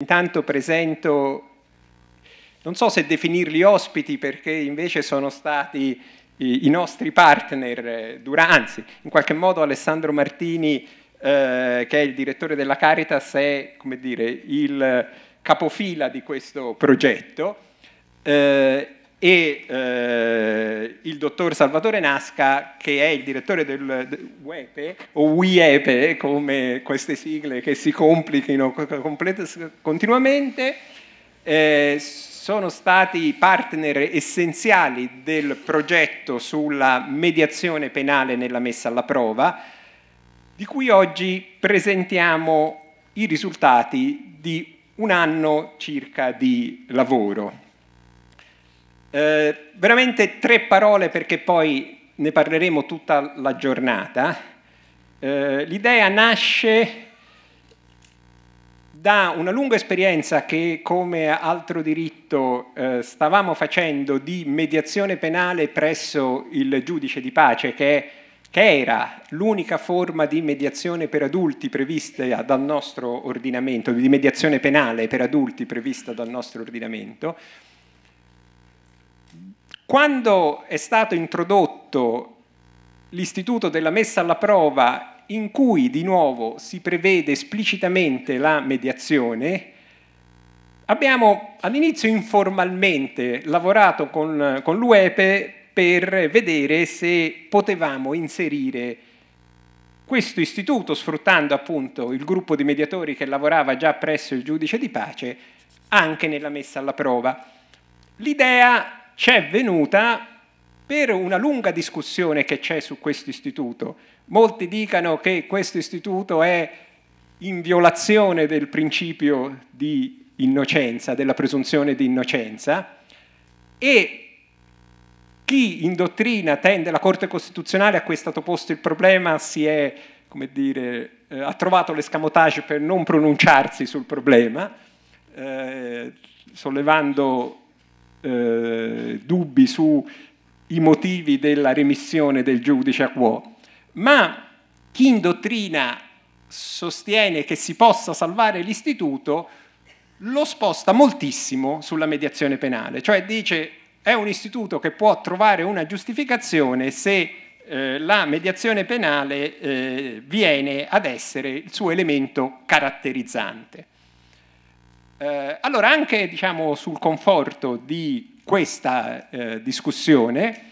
Intanto presento, non so se definirli ospiti perché invece sono stati i, nostri partner, eh, anzi in qualche modo Alessandro Martini eh, che è il direttore della Caritas è come dire, il capofila di questo progetto eh, e eh, il dottor Salvatore Nasca, che è il direttore del, UEPE, o UIEPE, come queste sigle che si complichino continuamente, eh, sono stati partner essenziali del progetto sulla mediazione penale nella messa alla prova, di cui oggi presentiamo i risultati di un anno circa di lavoro. Eh, veramente tre parole perché poi ne parleremo tutta la giornata. Eh, l'idea nasce da una lunga esperienza che come altro diritto eh, stavamo facendo di mediazione penale presso il giudice di pace che, che era l'unica forma di mediazione per adulti prevista dal nostro ordinamento, di mediazione penale per adulti prevista dal nostro ordinamento quando è stato introdotto l'istituto della messa alla prova in cui di nuovo si prevede esplicitamente la mediazione, abbiamo all'inizio informalmente lavorato con, con l'UEPE per vedere se potevamo inserire questo istituto, sfruttando appunto il gruppo di mediatori che lavorava già presso il giudice di pace, anche nella messa alla prova. L'idea c'è venuta per una lunga discussione che c'è su questo istituto. Molti dicono che questo istituto è in violazione del principio di innocenza, della presunzione di innocenza, e chi in dottrina tende, la Corte Costituzionale a cui è stato posto il problema si è, come dire, eh, ha trovato l'escamotage per non pronunciarsi sul problema, eh, sollevando eh, dubbi sui motivi della remissione del giudice a quo, ma chi in dottrina sostiene che si possa salvare l'istituto lo sposta moltissimo sulla mediazione penale, cioè dice è un istituto che può trovare una giustificazione se eh, la mediazione penale eh, viene ad essere il suo elemento caratterizzante. Eh, allora, anche diciamo, sul conforto di questa eh, discussione,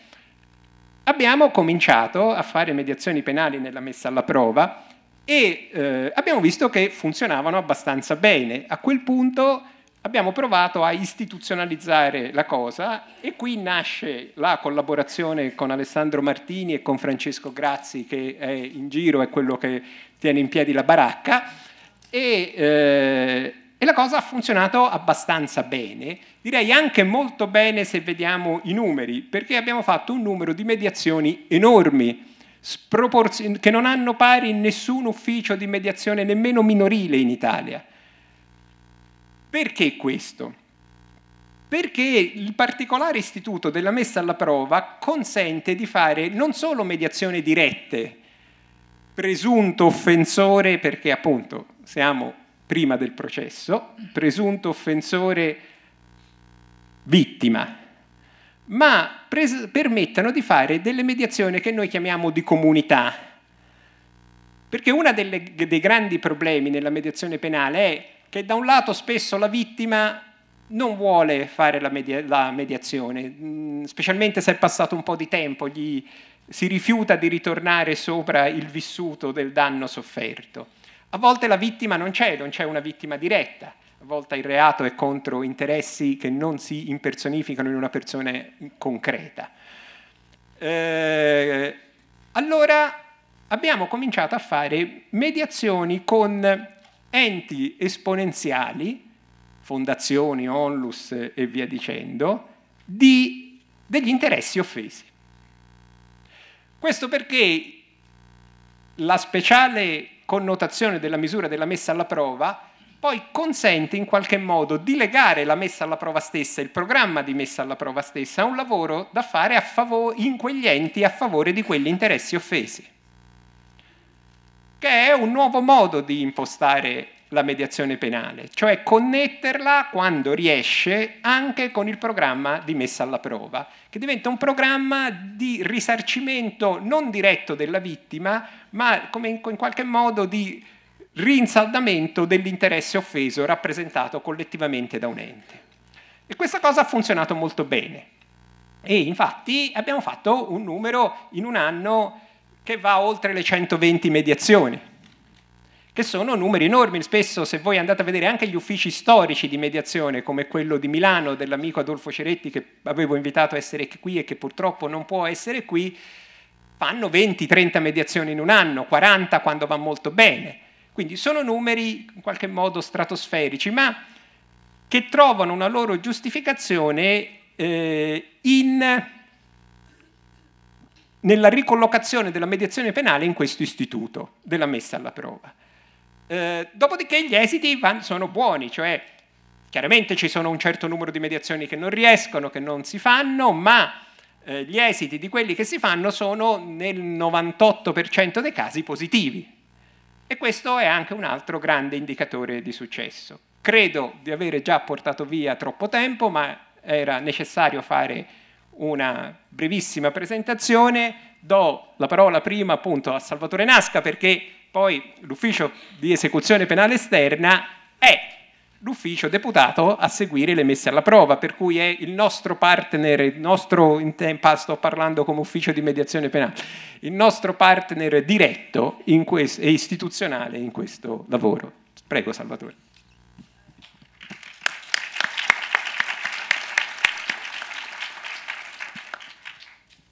abbiamo cominciato a fare mediazioni penali nella messa alla prova e eh, abbiamo visto che funzionavano abbastanza bene. A quel punto abbiamo provato a istituzionalizzare la cosa e qui nasce la collaborazione con Alessandro Martini e con Francesco Grazzi che è in giro, è quello che tiene in piedi la baracca e, eh, e la cosa ha funzionato abbastanza bene, direi anche molto bene se vediamo i numeri, perché abbiamo fatto un numero di mediazioni enormi, che non hanno pari in nessun ufficio di mediazione, nemmeno minorile in Italia. Perché questo? Perché il particolare istituto della messa alla prova consente di fare non solo mediazioni dirette, presunto offensore, perché appunto siamo prima del processo, presunto offensore vittima, ma pres- permettano di fare delle mediazioni che noi chiamiamo di comunità. Perché uno dei grandi problemi nella mediazione penale è che da un lato spesso la vittima non vuole fare la, media- la mediazione, mm, specialmente se è passato un po' di tempo, gli si rifiuta di ritornare sopra il vissuto del danno sofferto. A volte la vittima non c'è, non c'è una vittima diretta, a volte il reato è contro interessi che non si impersonificano in una persona concreta. Eh, allora abbiamo cominciato a fare mediazioni con enti esponenziali, fondazioni, onlus e via dicendo, di, degli interessi offesi. Questo perché la speciale connotazione della misura della messa alla prova poi consente in qualche modo di legare la messa alla prova stessa, il programma di messa alla prova stessa, a un lavoro da fare favore, in quegli enti a favore di quegli interessi offesi, che è un nuovo modo di impostare la mediazione penale, cioè connetterla quando riesce anche con il programma di messa alla prova, che diventa un programma di risarcimento non diretto della vittima, ma come in, in qualche modo di rinsaldamento dell'interesse offeso rappresentato collettivamente da un ente. E questa cosa ha funzionato molto bene. E infatti abbiamo fatto un numero in un anno che va oltre le 120 mediazioni che sono numeri enormi. Spesso, se voi andate a vedere anche gli uffici storici di mediazione, come quello di Milano dell'amico Adolfo Ceretti, che avevo invitato a essere qui e che purtroppo non può essere qui, fanno 20-30 mediazioni in un anno, 40 quando va molto bene. Quindi sono numeri in qualche modo stratosferici, ma che trovano una loro giustificazione eh, in, nella ricollocazione della mediazione penale in questo istituto della messa alla prova. Eh, dopodiché gli esiti van, sono buoni, cioè chiaramente ci sono un certo numero di mediazioni che non riescono, che non si fanno, ma eh, gli esiti di quelli che si fanno sono nel 98% dei casi positivi. E questo è anche un altro grande indicatore di successo. Credo di avere già portato via troppo tempo, ma era necessario fare una brevissima presentazione. Do la parola prima appunto a Salvatore Nasca perché poi l'ufficio di esecuzione penale esterna è l'ufficio deputato a seguire le messe alla prova, per cui è il nostro partner, il nostro, in tempo, sto parlando come ufficio di mediazione penale, il nostro partner diretto questo, e istituzionale in questo lavoro. Prego Salvatore.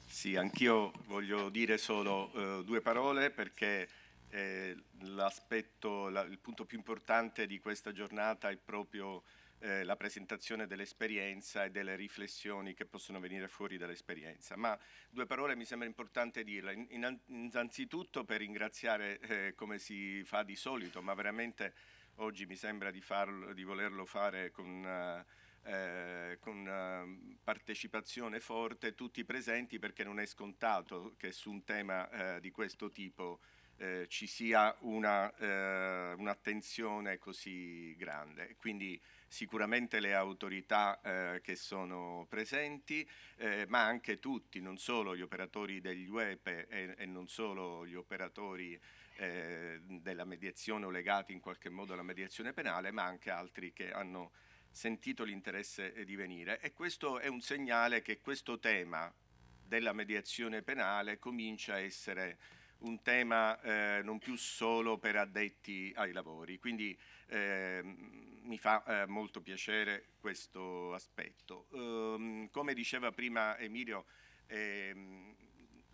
Sì, anch'io voglio dire solo eh, due parole perché eh, l'aspetto, la, il punto più importante di questa giornata è proprio eh, la presentazione dell'esperienza e delle riflessioni che possono venire fuori dall'esperienza. Ma due parole mi sembra importante dirle. In, innanzitutto per ringraziare eh, come si fa di solito, ma veramente oggi mi sembra di, farlo, di volerlo fare con... Uh, eh, con eh, partecipazione forte tutti presenti perché non è scontato che su un tema eh, di questo tipo eh, ci sia eh, un'attenzione eh, un così grande. Quindi sicuramente le autorità eh, che sono presenti, eh, ma anche tutti, non solo gli operatori degli UEPE e, e non solo gli operatori eh, della mediazione o legati in qualche modo alla mediazione penale, ma anche altri che hanno sentito l'interesse di venire. E questo è un segnale che questo tema della mediazione penale comincia a essere un tema eh, non più solo per addetti ai lavori, quindi eh, mi fa eh, molto piacere questo aspetto. Um, come diceva prima Emilio, ehm,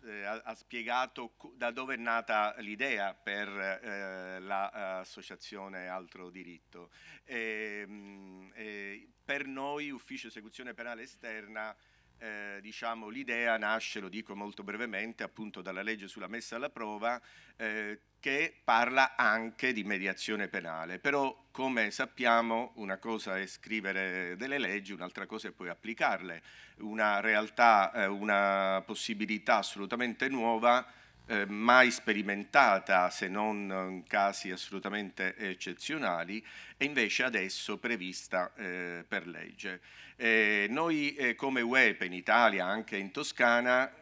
eh, ha, ha, spiegato da dove è nata l'idea per eh, l'associazione eh, Altro Diritto. Ehm, per noi, Ufficio Esecuzione Penale Esterna, eh, diciamo, l'idea nasce, lo dico molto brevemente, appunto dalla legge sulla messa alla prova eh, che parla anche di mediazione penale, però come sappiamo una cosa è scrivere delle leggi, un'altra cosa è poi applicarle, una realtà, eh, una possibilità assolutamente nuova eh, mai sperimentata se non in eh, casi assolutamente eccezionali, e invece adesso prevista eh, per legge. Eh, noi eh, come UEP in Italia, anche in Toscana,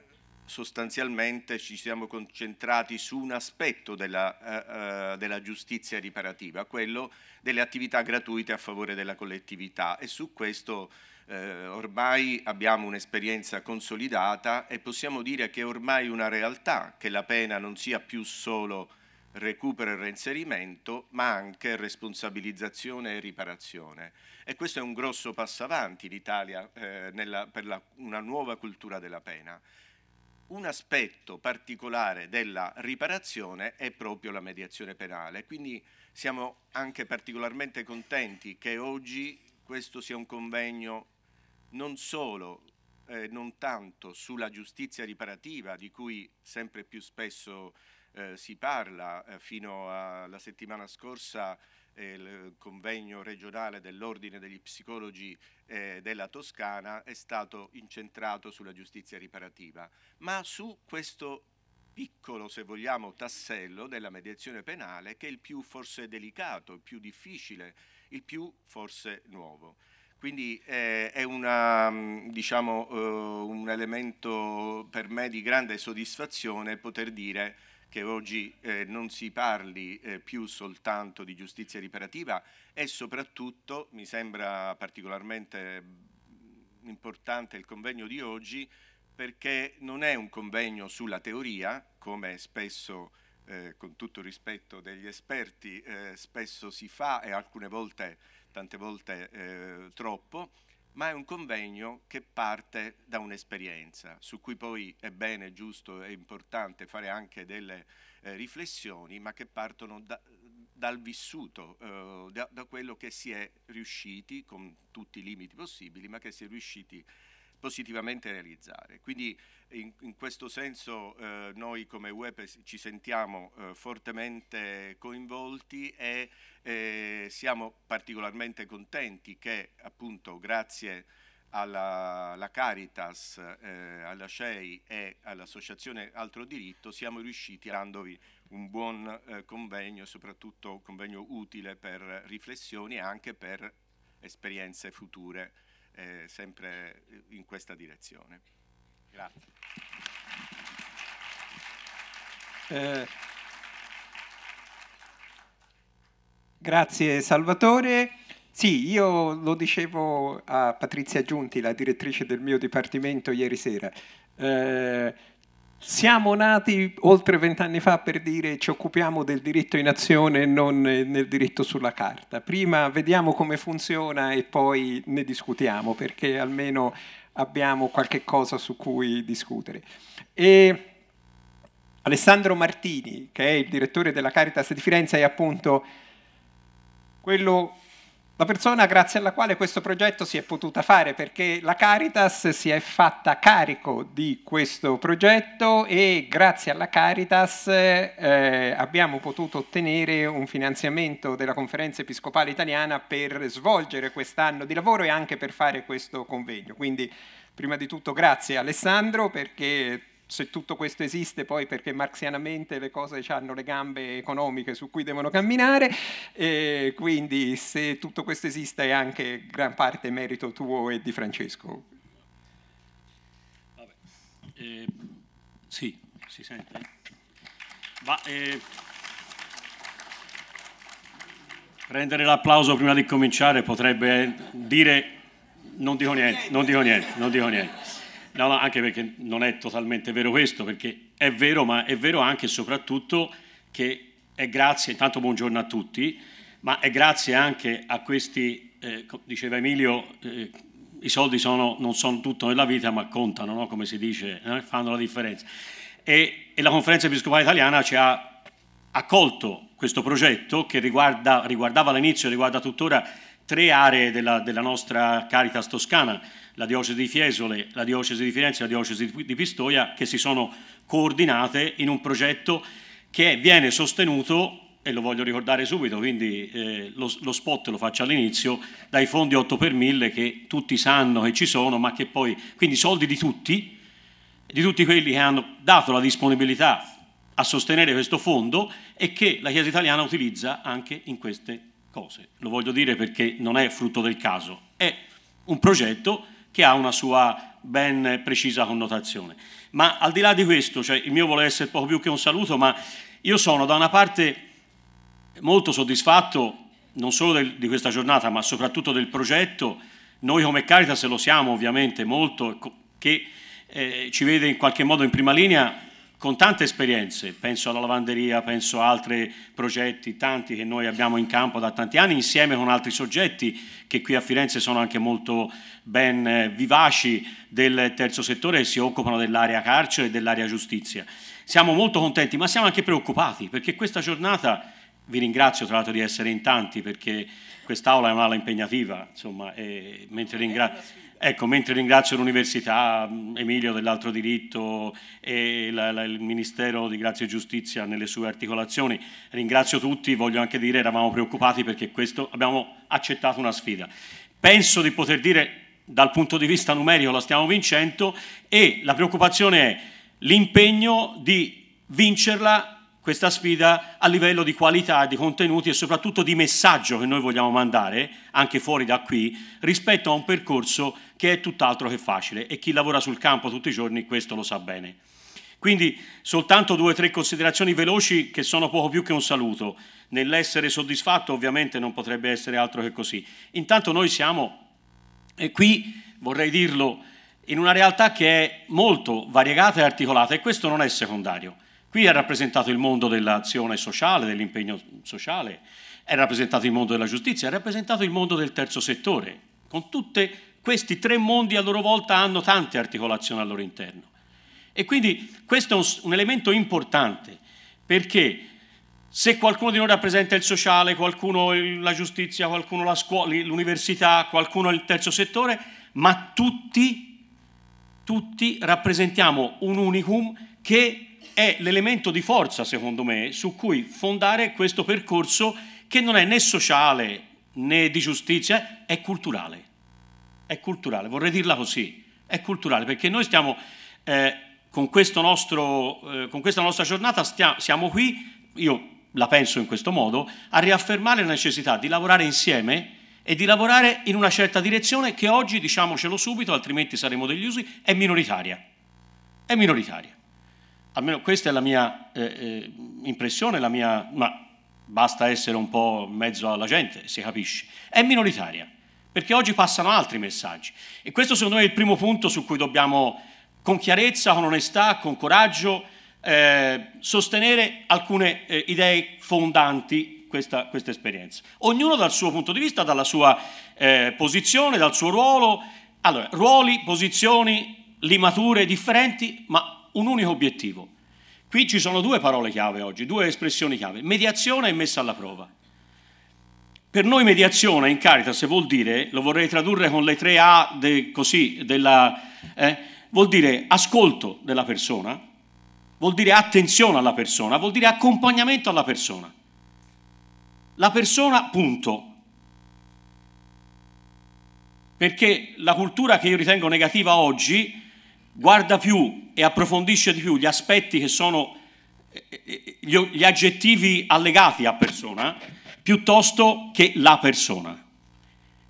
sostanzialmente ci siamo concentrati su un aspetto della, eh, eh, della, giustizia riparativa, quello delle attività gratuite a favore della collettività e su questo eh, ormai abbiamo un'esperienza consolidata e possiamo dire che è ormai una realtà che la pena non sia più solo recupero e reinserimento, ma anche responsabilizzazione e riparazione. E questo è un grosso passo avanti l'Italia eh, per la, una nuova cultura della pena. Un aspetto particolare della riparazione è proprio la mediazione penale, quindi siamo anche particolarmente contenti che oggi questo sia un convegno non solo, eh, non tanto sulla giustizia riparativa, di cui sempre più spesso eh, si parla, eh, fino alla settimana scorsa eh, il convegno regionale dell'Ordine degli Psicologi eh, della Toscana è stato incentrato sulla giustizia riparativa, ma su questo piccolo, se vogliamo, tassello della mediazione penale che è il più forse delicato, il più difficile, il più forse nuovo. Quindi eh, è una, mm, diciamo, eh, un elemento per me di grande soddisfazione poter dire che oggi eh, non si parli eh, più soltanto di giustizia riparativa e soprattutto mi sembra particolarmente importante il convegno di oggi perché non è un convegno sulla teoria, come spesso eh, con tutto rispetto degli esperti eh, spesso si fa e alcune volte, tante volte eh, troppo, ma è un convegno che parte da un'esperienza, su cui poi è bene, giusto e importante fare anche delle eh, riflessioni, ma che partono da, dal vissuto, eh, da, da quello che si è riusciti, con tutti i limiti possibili, ma che si è riusciti a positivamente realizzare. Quindi in, in questo senso eh, noi come UEP ci sentiamo eh, fortemente coinvolti e eh, siamo particolarmente contenti che appunto grazie alla, alla Caritas, eh, alla CEI e all'Associazione Altro Diritto siamo riusciti a dandovi un buon eh, convegno, soprattutto un convegno utile per riflessioni e anche per esperienze future eh, sempre in questa direzione. Grazie. Eh, grazie Salvatore. Sì, io lo dicevo a Patrizia Giunti, la direttrice del mio dipartimento, ieri sera. Eh, siamo nati oltre vent'anni fa per dire ci occupiamo del diritto in azione e non eh, nel diritto sulla carta. Prima vediamo come funziona e poi ne discutiamo perché almeno abbiamo qualche cosa su cui discutere. E Alessandro Martini, che è il direttore della Caritas di Firenze, è appunto quello la persona grazie alla quale questo progetto si è potuta fare perché la Caritas si è fatta carico di questo progetto e grazie alla Caritas eh, abbiamo potuto ottenere un finanziamento della Conferenza Episcopale Italiana per svolgere quest'anno di lavoro e anche per fare questo convegno. Quindi prima di tutto grazie Alessandro perché se tutto questo esiste poi perché marxianamente le cose hanno le gambe economiche su cui devono camminare, e quindi se tutto questo esiste è anche gran parte merito tuo e di Francesco. Eh, sì, si sente. Va, eh, prendere l'applauso prima di cominciare potrebbe dire non dico niente, non dico niente, non dico niente. No, no, anche perché non è totalmente vero questo, perché è vero, ma è vero anche e soprattutto che è grazie, intanto buongiorno a tutti, ma è grazie anche a questi, eh, diceva Emilio, eh, i soldi sono, non sono tutto nella vita, ma contano, no? come si dice, eh? fanno la differenza. E, e, la Conferenza Episcopale Italiana ci ha accolto questo progetto che riguarda, riguardava all'inizio e riguarda tuttora tre aree della, della nostra Caritas Toscana la diocesi di Fiesole, la diocesi di Firenze e la diocesi di Pistoia, che si sono coordinate in un progetto che viene sostenuto e lo voglio ricordare subito, quindi eh, lo, lo, spot lo faccio all'inizio, dai fondi 8 per 1000 che tutti sanno che ci sono, ma che poi, quindi soldi di tutti, di tutti quelli che hanno dato la disponibilità a sostenere questo fondo e che la Chiesa italiana utilizza anche in queste cose. Lo voglio dire perché non è frutto del caso, è un progetto che ha una sua ben precisa connotazione. Ma al di là di questo, cioè, il mio vuole essere poco più che un saluto, ma io sono da una parte molto soddisfatto non solo del, di questa giornata, ma soprattutto del progetto. Noi come Caritas lo siamo ovviamente molto, che eh, ci vede in qualche modo in prima linea con tante esperienze, penso alla lavanderia, penso a altri progetti, tanti che noi abbiamo in campo da tanti anni, insieme con altri soggetti che qui a Firenze sono anche molto ben eh, vivaci del terzo settore e si occupano dell'area carcere e dell'area giustizia. Siamo molto contenti, ma siamo anche preoccupati perché questa giornata, vi ringrazio tra l'altro di essere in tanti perché quest'Aula è un'aula impegnativa, insomma, mentre ringrazio Ecco, mentre ringrazio l'Università Emilio dell'altro diritto e la, la, il Ministero di Grazia e Giustizia nelle sue articolazioni, ringrazio tutti, voglio anche dire che eravamo preoccupati perché questo, abbiamo accettato una sfida. Penso di poter dire dal punto di vista numerico la stiamo vincendo e la preoccupazione è l'impegno di vincerla questa sfida a livello di qualità, di contenuti e soprattutto di messaggio che noi vogliamo mandare, anche fuori da qui, rispetto a un percorso che è tutt'altro che facile e chi lavora sul campo tutti i giorni questo lo sa bene. Quindi soltanto due o tre considerazioni veloci che sono poco più che un saluto. Nell'essere soddisfatto ovviamente non potrebbe essere altro che così. Intanto noi siamo, e qui vorrei dirlo, in una realtà che è molto variegata e articolata e questo non è secondario. Qui è rappresentato il mondo dell'azione sociale, dell'impegno sociale, è rappresentato il mondo della giustizia, è rappresentato il mondo del terzo settore. Con tutti questi tre mondi a loro volta hanno tante articolazioni al loro interno. E quindi questo è un, un elemento importante perché se qualcuno di noi rappresenta il sociale, qualcuno la giustizia, qualcuno la scuola, l'università, qualcuno il terzo settore, ma tutti, tutti rappresentiamo un unicum che è l'elemento di forza, secondo me, su cui fondare questo percorso che non è né sociale né di giustizia, è culturale. È culturale, vorrei dirla così, è culturale, perché noi stiamo, eh, con, nostro, eh, con, questa nostra giornata, stiamo, siamo qui, io la penso in questo modo, a riaffermare la necessità di lavorare insieme e di lavorare in una certa direzione che oggi, diciamocelo subito, altrimenti saremo degli usi, è minoritaria. È minoritaria almeno questa è la mia eh, eh, impressione, la mia, ma basta essere un po' in mezzo alla gente, si capisce, è minoritaria, perché oggi passano altri messaggi. E questo secondo me è il primo punto su cui dobbiamo, con chiarezza, con onestà, con coraggio, eh, sostenere alcune eh, idee fondanti questa, questa, esperienza. Ognuno dal suo punto di vista, dalla sua eh, posizione, dal suo ruolo, allora, ruoli, posizioni, limature differenti, ma un unico obiettivo. Qui ci sono due parole chiave oggi, due espressioni chiave, mediazione e messa alla prova. Per noi mediazione in Caritas vuol dire, lo vorrei tradurre con le tre A de, così, della, eh, vuol dire ascolto della persona, vuol dire attenzione alla persona, vuol dire accompagnamento alla persona. La persona, punto. Perché la cultura che io ritengo negativa oggi guarda più e approfondisce di più gli aspetti che sono eh, eh, gli aggettivi allegati a persona piuttosto che la persona.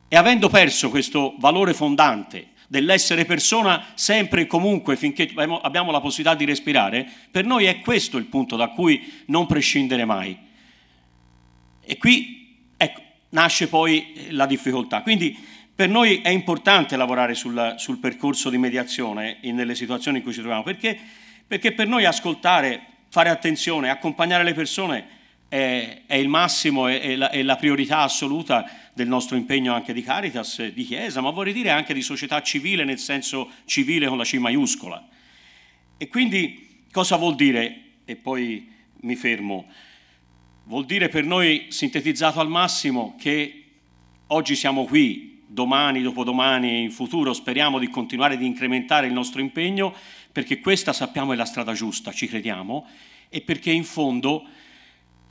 E avendo perso questo valore fondante dell'essere persona sempre e comunque finché abbiamo la possibilità di respirare, per noi è questo il punto da cui non prescindere mai. E qui ecco, nasce poi eh, la difficoltà. Quindi per noi è importante lavorare sul, sul percorso di mediazione in, nelle situazioni in cui ci troviamo, perché, perché, per noi ascoltare, fare attenzione, accompagnare le persone è, è il massimo, è, è, la, è, la, priorità assoluta del nostro impegno anche di Caritas, di Chiesa, ma vorrei dire anche di società civile nel senso civile con la C maiuscola. E quindi cosa vuol dire? E poi mi fermo. Vuol dire per noi, sintetizzato al massimo, che oggi siamo qui domani, dopodomani e in futuro speriamo di continuare ad incrementare il nostro impegno perché questa sappiamo è la strada giusta, ci crediamo e perché in fondo,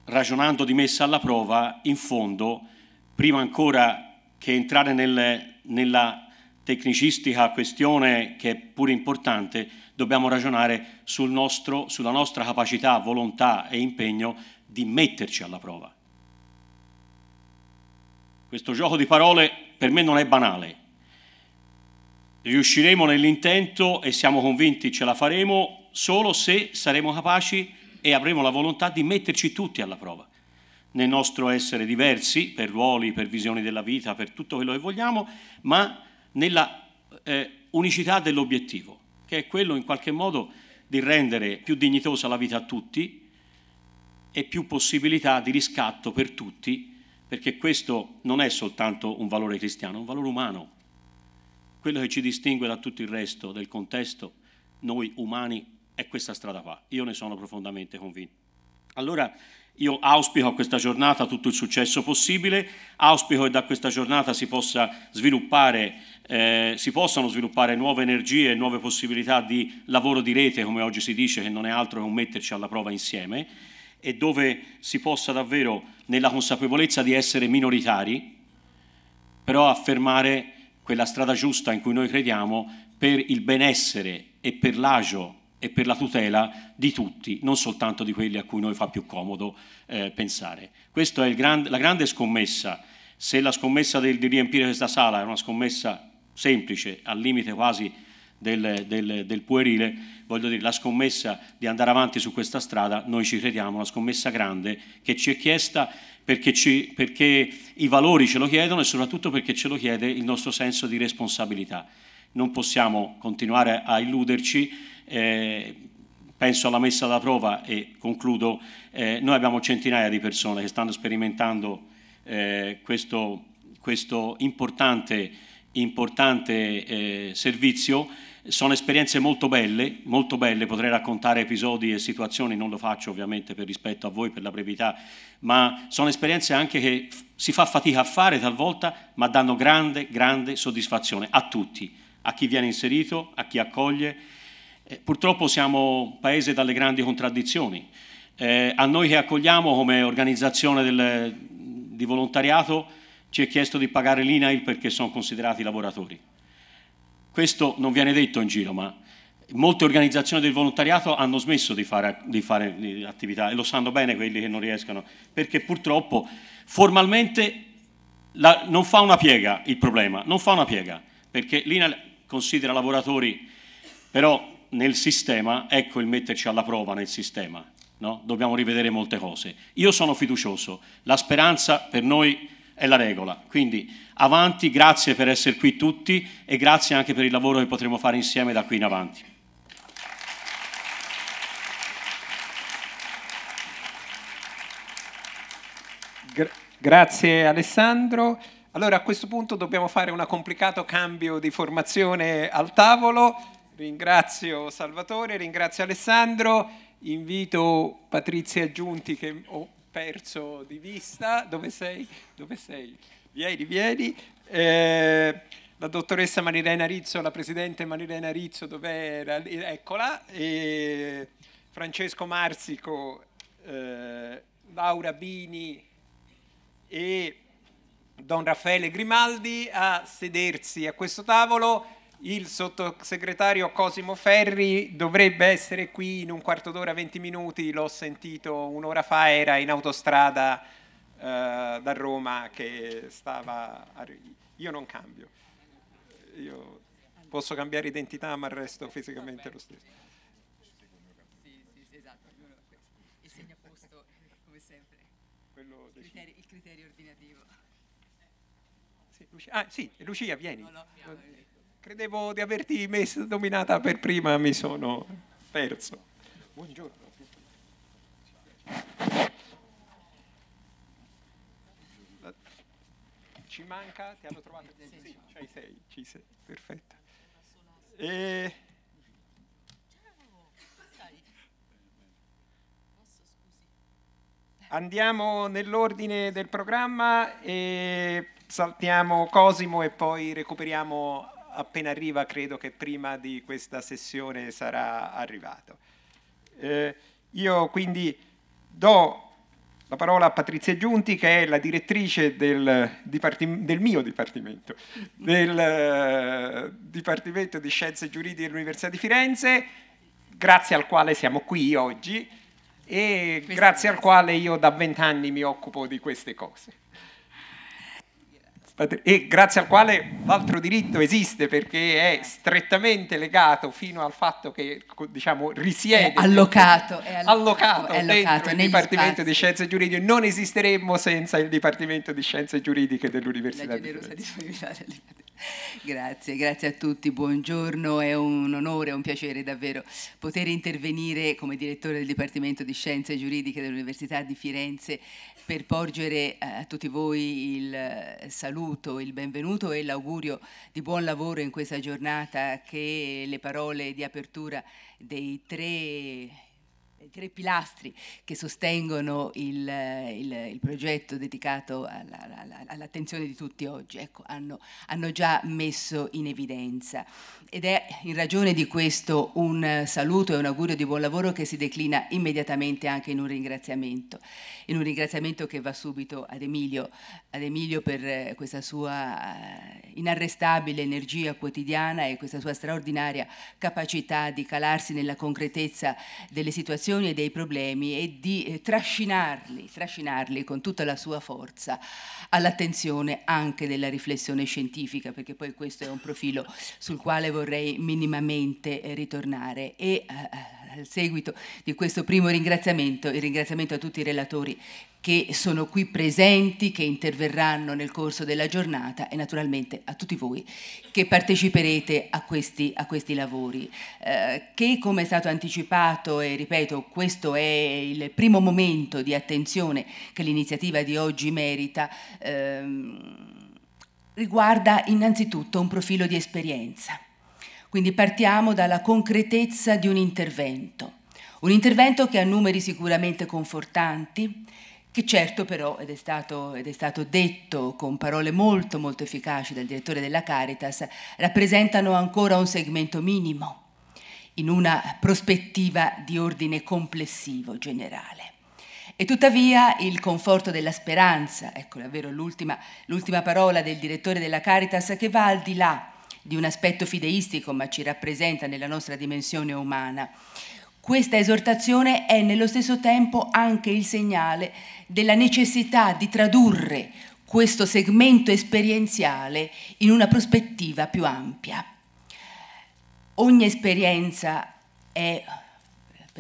ragionando di messa alla prova, in fondo, prima ancora che entrare nel, nella tecnicistica questione che è pure importante, dobbiamo ragionare sul nostro, sulla nostra capacità, volontà e impegno di metterci alla prova. Questo gioco di parole per me non è banale. Riusciremo nell'intento e siamo convinti ce la faremo solo se saremo capaci e avremo la volontà di metterci tutti alla prova, nel nostro essere diversi, per ruoli, per visioni della vita, per tutto quello che vogliamo, ma nella eh, unicità dell'obiettivo, che è quello in qualche modo di rendere più dignitosa la vita a tutti e più possibilità di riscatto per tutti perché questo non è soltanto un valore cristiano, è un valore umano. Quello che ci distingue da tutto il resto del contesto, noi umani, è questa strada qua. Io ne sono profondamente convinto. Allora io auspico a questa giornata tutto il successo possibile, auspico che da questa giornata si, possa eh, si possano sviluppare nuove energie, nuove possibilità di lavoro di rete, come oggi si dice, che non è altro che un metterci alla prova insieme e dove si possa davvero, nella consapevolezza di essere minoritari, però affermare quella strada giusta in cui noi crediamo per il benessere e per l'agio e per la tutela di tutti, non soltanto di quelli a cui noi fa più comodo eh, pensare. Questa è grand la grande scommessa. Se la scommessa del, di riempire questa sala è una scommessa semplice, al limite quasi del, del, del puerile, voglio dire, la scommessa di andare avanti su questa strada, noi ci crediamo, una scommessa grande che ci è chiesta perché, ci, perché i valori ce lo chiedono e soprattutto perché ce lo chiede il nostro senso di responsabilità. Non possiamo continuare a illuderci. Eh, penso alla messa alla prova e concludo, eh, noi abbiamo centinaia di persone che stanno sperimentando eh, questo, questo, importante, importante eh, servizio sono esperienze molto belle, molto belle, potrei raccontare episodi e situazioni, non lo faccio ovviamente per rispetto a voi, per la brevità, ma sono esperienze anche che si fa fatica a fare talvolta, ma danno grande, grande soddisfazione a tutti, a chi viene inserito, a chi accoglie. Eh, purtroppo siamo un paese dalle grandi contraddizioni. Eh, a noi che accogliamo come organizzazione del, di volontariato ci è chiesto di pagare l'INAIL perché sono considerati lavoratori. Questo non viene detto in giro, ma molte organizzazioni del volontariato hanno smesso di fare, di fare attività e lo sanno bene quelli che non riescono, perché purtroppo formalmente la, non fa una piega il problema, non fa una piega, perché l'INAL considera lavoratori, però nel sistema, ecco il metterci alla prova nel sistema, no? dobbiamo rivedere molte cose. Io sono fiducioso, la speranza per noi è è la regola. Quindi avanti, grazie per essere qui tutti e grazie anche per il lavoro che potremo fare insieme da qui in avanti. grazie Alessandro. Allora a questo punto dobbiamo fare un complicato cambio di formazione al tavolo. Ringrazio Salvatore, ringrazio Alessandro, invito Patrizia Giunti che... Oh perso di vista. Dove sei? Dove sei? Vieni, vieni. Eh, la dottoressa Marilena Rizzo, la presidente Marilena Rizzo, dov'era? Eh, eccola. Eh, Francesco Marsico, eh, Laura Bini e Don Raffaele Grimaldi a sedersi a questo tavolo il sottosegretario Cosimo Ferri dovrebbe essere qui in un quarto d'ora, 20 minuti, l'ho sentito un'ora fa, era in autostrada eh, da Roma che stava... A... Io non cambio, io posso cambiare identità ma resto fisicamente lo stesso. Sì, esatto, il segno posto come sempre, il criterio, il criterio ordinativo. Sì, Lucia, ah sì, Lucia vieni. No, no, Credevo di averti messo, dominata per prima, mi sono perso. Buongiorno. Ci manca, ti hanno trovato? Sì, c'hai sei, ci sei, perfetto. E... Eh. Andiamo nell'ordine del programma e saltiamo Cosimo e poi recuperiamo appena arriva, credo che prima di questa sessione sarà arrivato. Eh, io quindi do la parola a Patrizia Giunti, che è la direttrice del, del mio dipartimento, del uh, Dipartimento di Scienze Giuridiche dell'Università di Firenze, grazie al quale siamo qui oggi e grazie al quale io da vent'anni mi occupo di queste cose e grazie al quale l'altro diritto esiste perché è strettamente legato fino al fatto che diciamo, risiede è allocato, dentro, è allocato, allocato, è allocato il Dipartimento spazi. di Scienze Giuridiche non esisteremmo senza il Dipartimento di Scienze Giuridiche dell'Università di Firenze Grazie, grazie a tutti, buongiorno, è un onore, un piacere davvero poter intervenire come direttore del Dipartimento di Scienze Giuridiche dell'Università di Firenze per porgere eh, a tutti voi il eh, saluto saluto, il benvenuto e l'augurio di buon lavoro in questa giornata che le parole di apertura dei tre i tre pilastri che sostengono il, il, il progetto dedicato all'attenzione di tutti oggi ecco, hanno, hanno, già messo in evidenza ed è in ragione di questo un saluto e un augurio di buon lavoro che si declina immediatamente anche in un ringraziamento, in un ringraziamento che va subito ad Emilio, ad Emilio per eh, questa sua eh, inarrestabile energia quotidiana e questa sua straordinaria capacità di calarsi nella concretezza delle situazioni situazioni e dei problemi e di eh, trascinarli, trascinarli con tutta la sua forza all'attenzione anche della riflessione scientifica, perché poi questo è un profilo sul quale vorrei minimamente eh, ritornare. E, eh, eh al seguito di questo primo ringraziamento, il ringraziamento a tutti i relatori che sono qui presenti, che interverranno nel corso della giornata e naturalmente a tutti voi che parteciperete a questi, a questi lavori, eh, che come è stato anticipato e ripeto questo è il primo momento di attenzione che l'iniziativa di oggi merita, ehm, riguarda innanzitutto un profilo di esperienza quindi partiamo dalla concretezza di un intervento. Un intervento che ha numeri sicuramente confortanti, che certo però, ed è, stato, ed è, stato, detto con parole molto molto efficaci dal direttore della Caritas, rappresentano ancora un segmento minimo in una prospettiva di ordine complessivo generale. E tuttavia il conforto della speranza, ecco davvero l'ultima, l'ultima parola del direttore della Caritas, che va al di là di un aspetto fideistico, ma ci rappresenta nella nostra dimensione umana. Questa esortazione è nello stesso tempo anche il segnale della necessità di tradurre questo segmento esperienziale in una prospettiva più ampia. Ogni esperienza è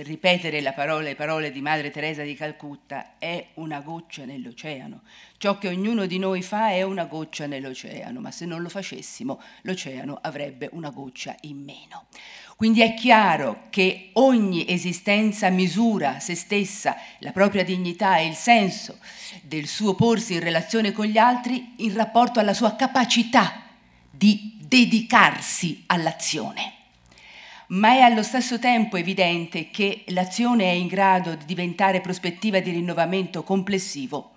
per ripetere la parola, le parole di Madre Teresa di Calcutta, è una goccia nell'oceano. Ciò che ognuno di noi fa è una goccia nell'oceano, ma se non lo facessimo l'oceano avrebbe una goccia in meno. Quindi è chiaro che ogni esistenza misura se stessa, la propria dignità e il senso del suo porsi in relazione con gli altri in rapporto alla sua capacità di dedicarsi all'azione ma è allo stesso tempo evidente che l'azione è in grado di diventare prospettiva di rinnovamento complessivo,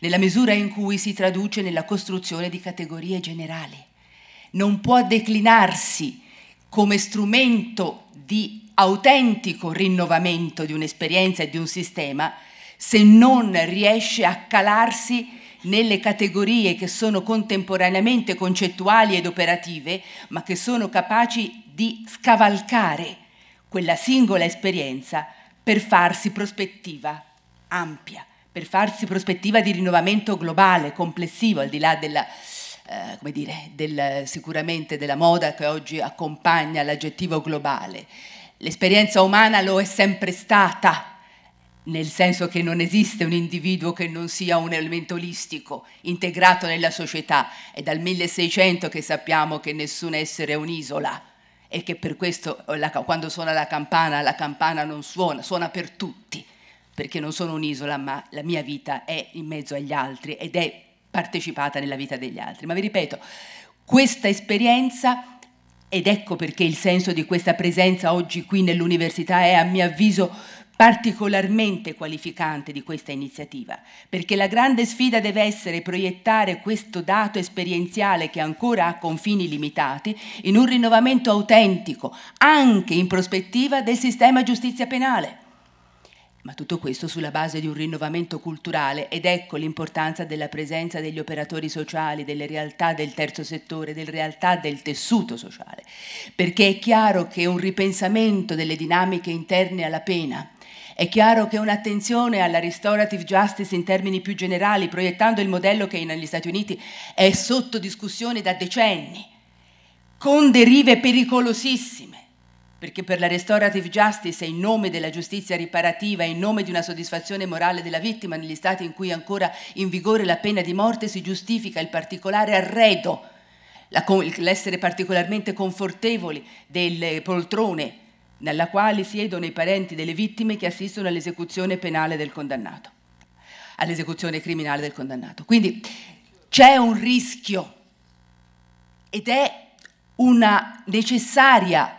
nella misura in cui si traduce nella costruzione di categorie generali. Non può declinarsi come strumento di autentico rinnovamento di un'esperienza e di un sistema se non riesce a calarsi nelle categorie che sono contemporaneamente concettuali ed operative, ma che sono capaci di scavalcare quella singola esperienza per farsi prospettiva ampia, per farsi prospettiva di rinnovamento globale, complessivo, al di là della, eh, come dire, del, sicuramente della moda che oggi accompagna l'aggettivo globale. L'esperienza umana lo è sempre stata, nel senso che non esiste un individuo che non sia un elemento olistico integrato nella società. È dal 1600 che sappiamo che nessun essere è un'isola e che per questo eh, quando suona la campana, la campana non suona, suona per tutti, perché non sono un'isola, ma la mia vita è in mezzo agli altri ed è partecipata nella vita degli altri. Ma vi ripeto, questa esperienza, ed ecco perché il senso di questa presenza oggi qui nell'università è a mio avviso particolarmente qualificante di questa iniziativa, perché la grande sfida deve essere proiettare questo dato esperienziale che ancora ha confini limitati in un rinnovamento autentico, anche in prospettiva del sistema giustizia penale. Ma tutto questo sulla base di un rinnovamento culturale ed ecco l'importanza della presenza degli operatori sociali, delle realtà del terzo settore, delle realtà del tessuto sociale. Perché è chiaro che un ripensamento delle dinamiche interne alla pena è chiaro che un'attenzione alla restorative justice in termini più generali, proiettando il modello che negli Stati Uniti è sotto discussione da decenni, con derive pericolosissime, perché per la restorative justice e in nome della giustizia riparativa e in nome di una soddisfazione morale della vittima negli stati in cui è ancora in vigore la pena di morte si giustifica il particolare arredo, l'essere particolarmente confortevoli delle poltrone nella quale siedono i parenti delle vittime che assistono all'esecuzione penale del condannato, all'esecuzione criminale del condannato. Quindi c'è un rischio ed è una necessaria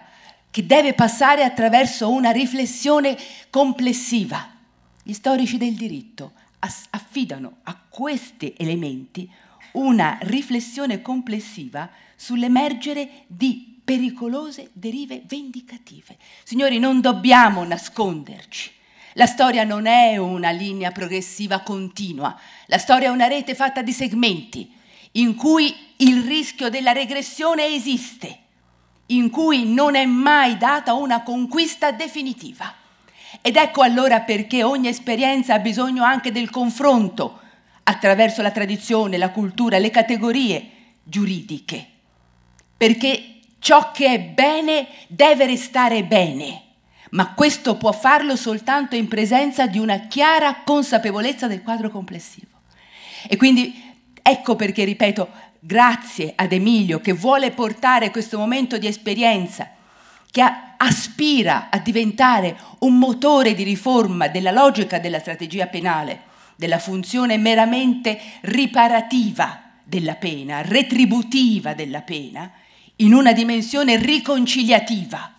che deve passare attraverso una riflessione complessiva. Gli storici del diritto affidano a questi elementi una riflessione complessiva sull'emergere di pericolose derive vendicative. Signori, non dobbiamo nasconderci. La storia non è una linea progressiva continua, la storia è una rete fatta di segmenti in cui il rischio della regressione esiste, in cui non è mai data una conquista definitiva. Ed ecco allora perché ogni esperienza ha bisogno anche del confronto attraverso la tradizione, la cultura, le categorie giuridiche, perché Ciò che è bene deve restare bene, ma questo può farlo soltanto in presenza di una chiara consapevolezza del quadro complessivo. E quindi ecco perché, ripeto, grazie ad Emilio che vuole portare questo momento di esperienza, che aspira a diventare un motore di riforma della logica della strategia penale, della funzione meramente riparativa della pena, retributiva della pena, in una dimensione riconciliativa,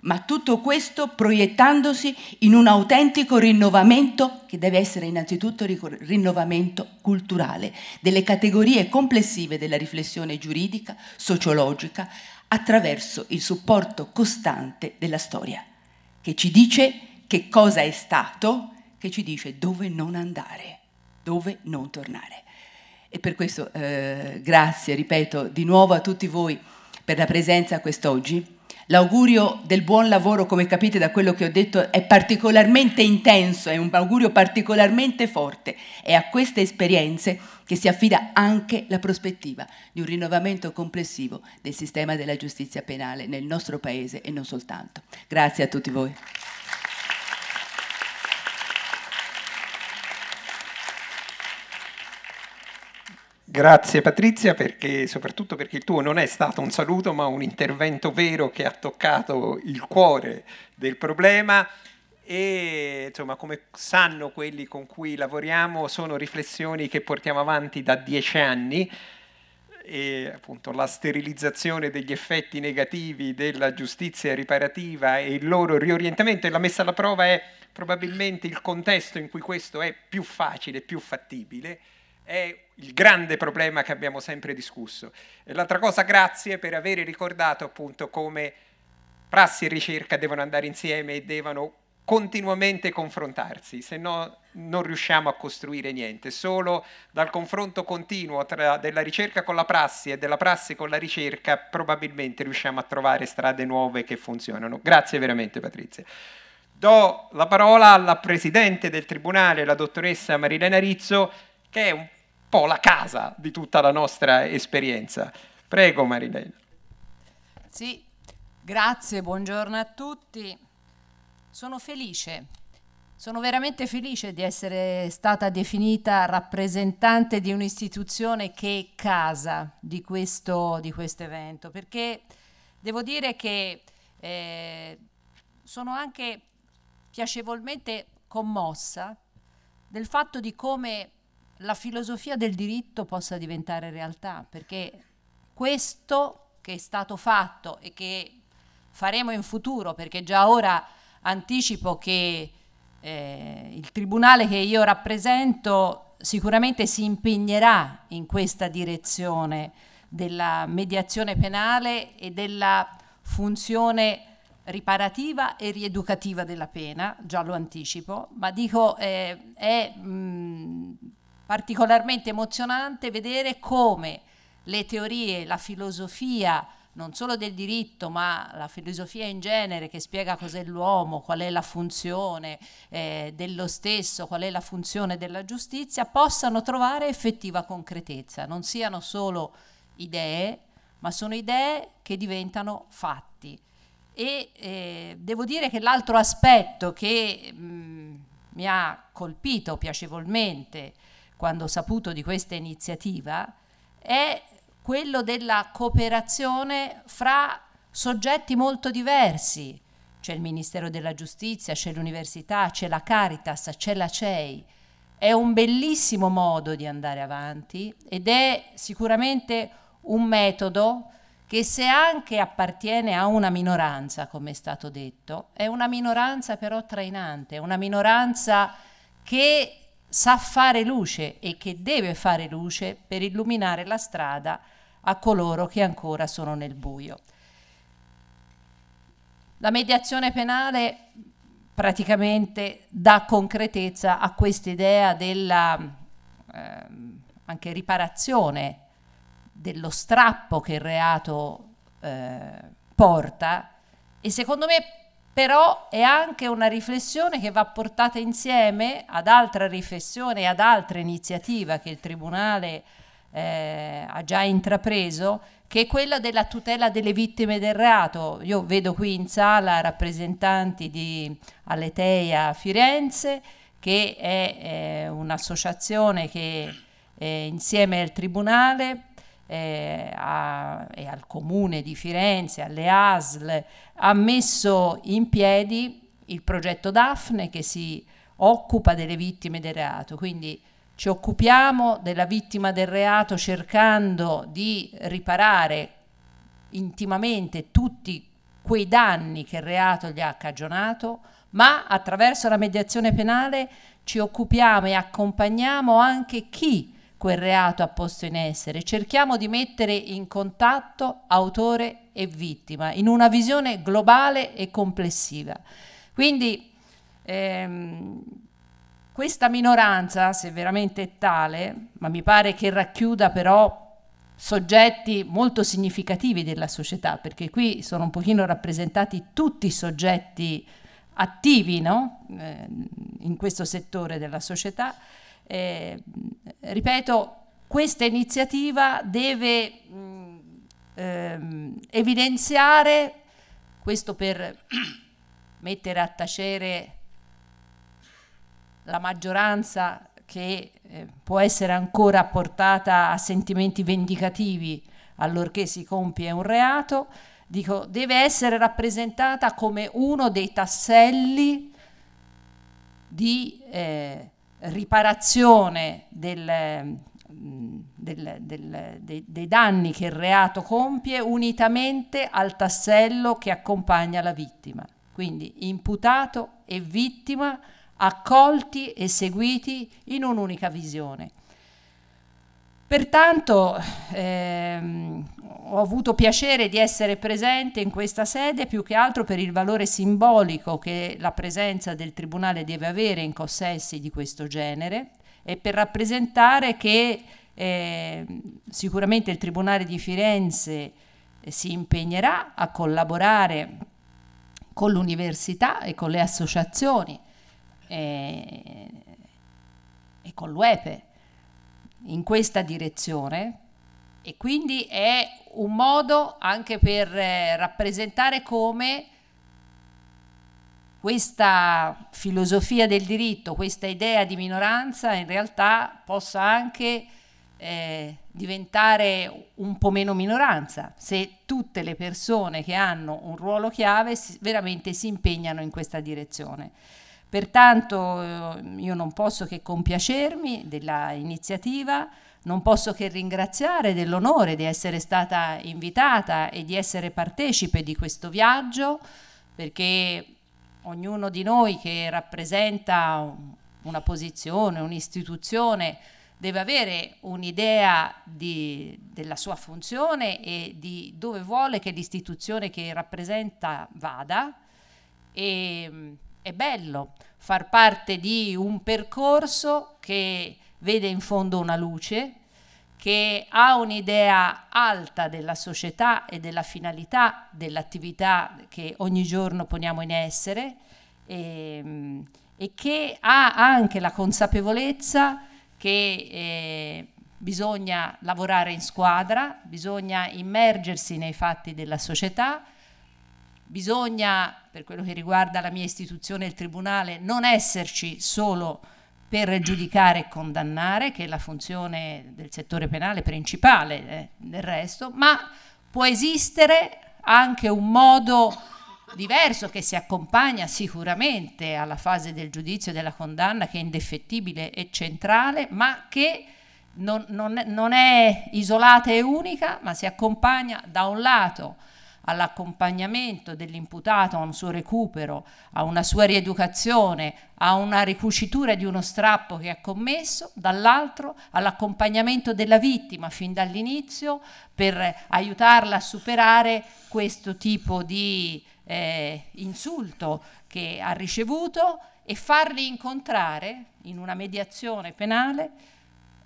ma tutto questo proiettandosi in un autentico rinnovamento che deve essere innanzitutto rinnovamento culturale delle categorie complessive della riflessione giuridica, sociologica, attraverso il supporto costante della storia, che ci dice che cosa è stato, che ci dice dove non andare, dove non tornare. E per questo eh, grazie, ripeto, di nuovo a tutti voi per la presenza quest'oggi. L'augurio del buon lavoro, come capite da quello che ho detto, è particolarmente intenso, è un augurio particolarmente forte. È a queste esperienze che si affida anche la prospettiva di un rinnovamento complessivo del sistema della giustizia penale nel nostro Paese e non soltanto. Grazie a tutti voi. Grazie Patrizia, perché, soprattutto perché il tuo non è stato un saluto, ma un intervento vero che ha toccato il cuore del problema e insomma come sanno quelli con cui lavoriamo sono riflessioni che portiamo avanti da dieci anni e appunto la sterilizzazione degli effetti negativi della giustizia riparativa e il loro riorientamento e la messa alla prova è probabilmente il contesto in cui questo è più facile, più fattibile è il grande problema che abbiamo sempre discusso. E l'altra cosa, grazie per aver ricordato appunto come prassi e ricerca devono andare insieme e devono continuamente confrontarsi, se no non riusciamo a costruire niente. Solo dal confronto continuo tra della ricerca con la prassi e della prassi con la ricerca probabilmente riusciamo a trovare strade nuove che funzionano. Grazie veramente Patrizia. Do la parola alla Presidente del Tribunale, la dottoressa Marilena Rizzo, che è un po' la casa di tutta la nostra esperienza. Prego Marilena. Sì, grazie, buongiorno a tutti. Sono felice, sono veramente felice di essere stata definita rappresentante di un'istituzione che è casa di questo, di questo evento, perché devo dire che eh, sono anche piacevolmente commossa del fatto di come la filosofia del diritto possa diventare realtà, perché questo che è stato fatto e che faremo in futuro, perché già ora anticipo che eh, il tribunale che io rappresento sicuramente si impegnerà in questa direzione della mediazione penale e della funzione riparativa e rieducativa della pena, già lo anticipo, ma dico eh, è mh, mm, particolarmente emozionante vedere come le teorie, la filosofia, non solo del diritto, ma la filosofia in genere che spiega cos'è l'uomo, qual è la funzione eh, dello stesso, qual è la funzione della giustizia, possano trovare effettiva concretezza, non siano solo idee, ma sono idee che diventano fatti. E eh, devo dire che l'altro aspetto che mh, mm, mi ha colpito piacevolmente quando ho saputo di questa iniziativa, è quello della cooperazione fra soggetti molto diversi. C'è il Ministero della Giustizia, c'è l'Università, c'è la Caritas, c'è la CEI. È un bellissimo modo di andare avanti ed è sicuramente un metodo che se anche appartiene a una minoranza, come è stato detto, è una minoranza però trainante, una minoranza che sa fare luce e che deve fare luce per illuminare la strada a coloro che ancora sono nel buio. La mediazione penale praticamente dà concretezza a quest'idea della eh, anche riparazione dello strappo che il reato eh, porta e secondo me però è anche una riflessione che va portata insieme ad altra riflessione e ad altra iniziativa che il Tribunale eh, ha già intrapreso, che è quella della tutela delle vittime del reato. Io vedo qui in sala rappresentanti di Aleteia Firenze, che è eh, un'associazione che eh, insieme al Tribunale eh, a, e al comune di Firenze, alle ASL, ha messo in piedi il progetto Daphne che si occupa delle vittime del reato. Quindi ci occupiamo della vittima del reato cercando di riparare intimamente tutti quei danni che il reato gli ha cagionato, ma attraverso la mediazione penale ci occupiamo e accompagniamo anche chi quel reato ha posto in essere. Cerchiamo di mettere in contatto autore e vittima in una visione globale e complessiva. Quindi ehm, questa minoranza, se veramente è tale, ma mi pare che racchiuda però soggetti molto significativi della società, perché qui sono un pochino rappresentati tutti i soggetti attivi no? eh, in questo settore della società, eh, ripeto, questa iniziativa deve mh, mm, ehm, evidenziare, questo per mettere a tacere la maggioranza che eh, può essere ancora portata a sentimenti vendicativi allorché si compie un reato, dico, deve essere rappresentata come uno dei tasselli di eh, riparazione del, del, del, dei, dei danni che il reato compie unitamente al tassello che accompagna la vittima. Quindi imputato e vittima accolti e seguiti in un'unica visione. Pertanto ehm, ho avuto piacere di essere presente in questa sede più che altro per il valore simbolico che la presenza del Tribunale deve avere in consessi di questo genere e per rappresentare che eh, sicuramente il Tribunale di Firenze eh, si impegnerà a collaborare con l'università e con le associazioni eh, e con l'UEPE in questa direzione e quindi è un modo anche per eh, rappresentare come questa filosofia del diritto, questa idea di minoranza in realtà possa anche eh, diventare un po' meno minoranza se tutte le persone che hanno un ruolo chiave veramente si impegnano in questa direzione. Pertanto eh, io non posso che compiacermi dell'iniziativa, non posso che ringraziare dell'onore di essere stata invitata e di essere partecipe di questo viaggio, perché ognuno di noi che rappresenta una posizione, un'istituzione, deve avere un'idea della sua funzione e di dove vuole che l'istituzione che rappresenta vada. E, mm, è bello far parte di un percorso che vede in fondo una luce, che ha un'idea alta della società e della finalità dell'attività che ogni giorno poniamo in essere e, ehm, e che ha anche la consapevolezza che eh, bisogna lavorare in squadra, bisogna immergersi nei fatti della società bisogna, per quello che riguarda la mia istituzione, il Tribunale, non esserci solo per giudicare e condannare, che è la funzione del settore penale principale eh, del resto, ma può esistere anche un modo diverso che si accompagna sicuramente alla fase del giudizio e della condanna, che è indefettibile e centrale, ma che non, non, non è isolata e unica, ma si accompagna da un lato all'accompagnamento dell'imputato a un suo recupero, a una sua rieducazione, a una ricucitura di uno strappo che ha commesso, dall'altro all'accompagnamento della vittima fin dall'inizio per aiutarla a superare questo tipo di eh, insulto che ha ricevuto e farli incontrare in una mediazione penale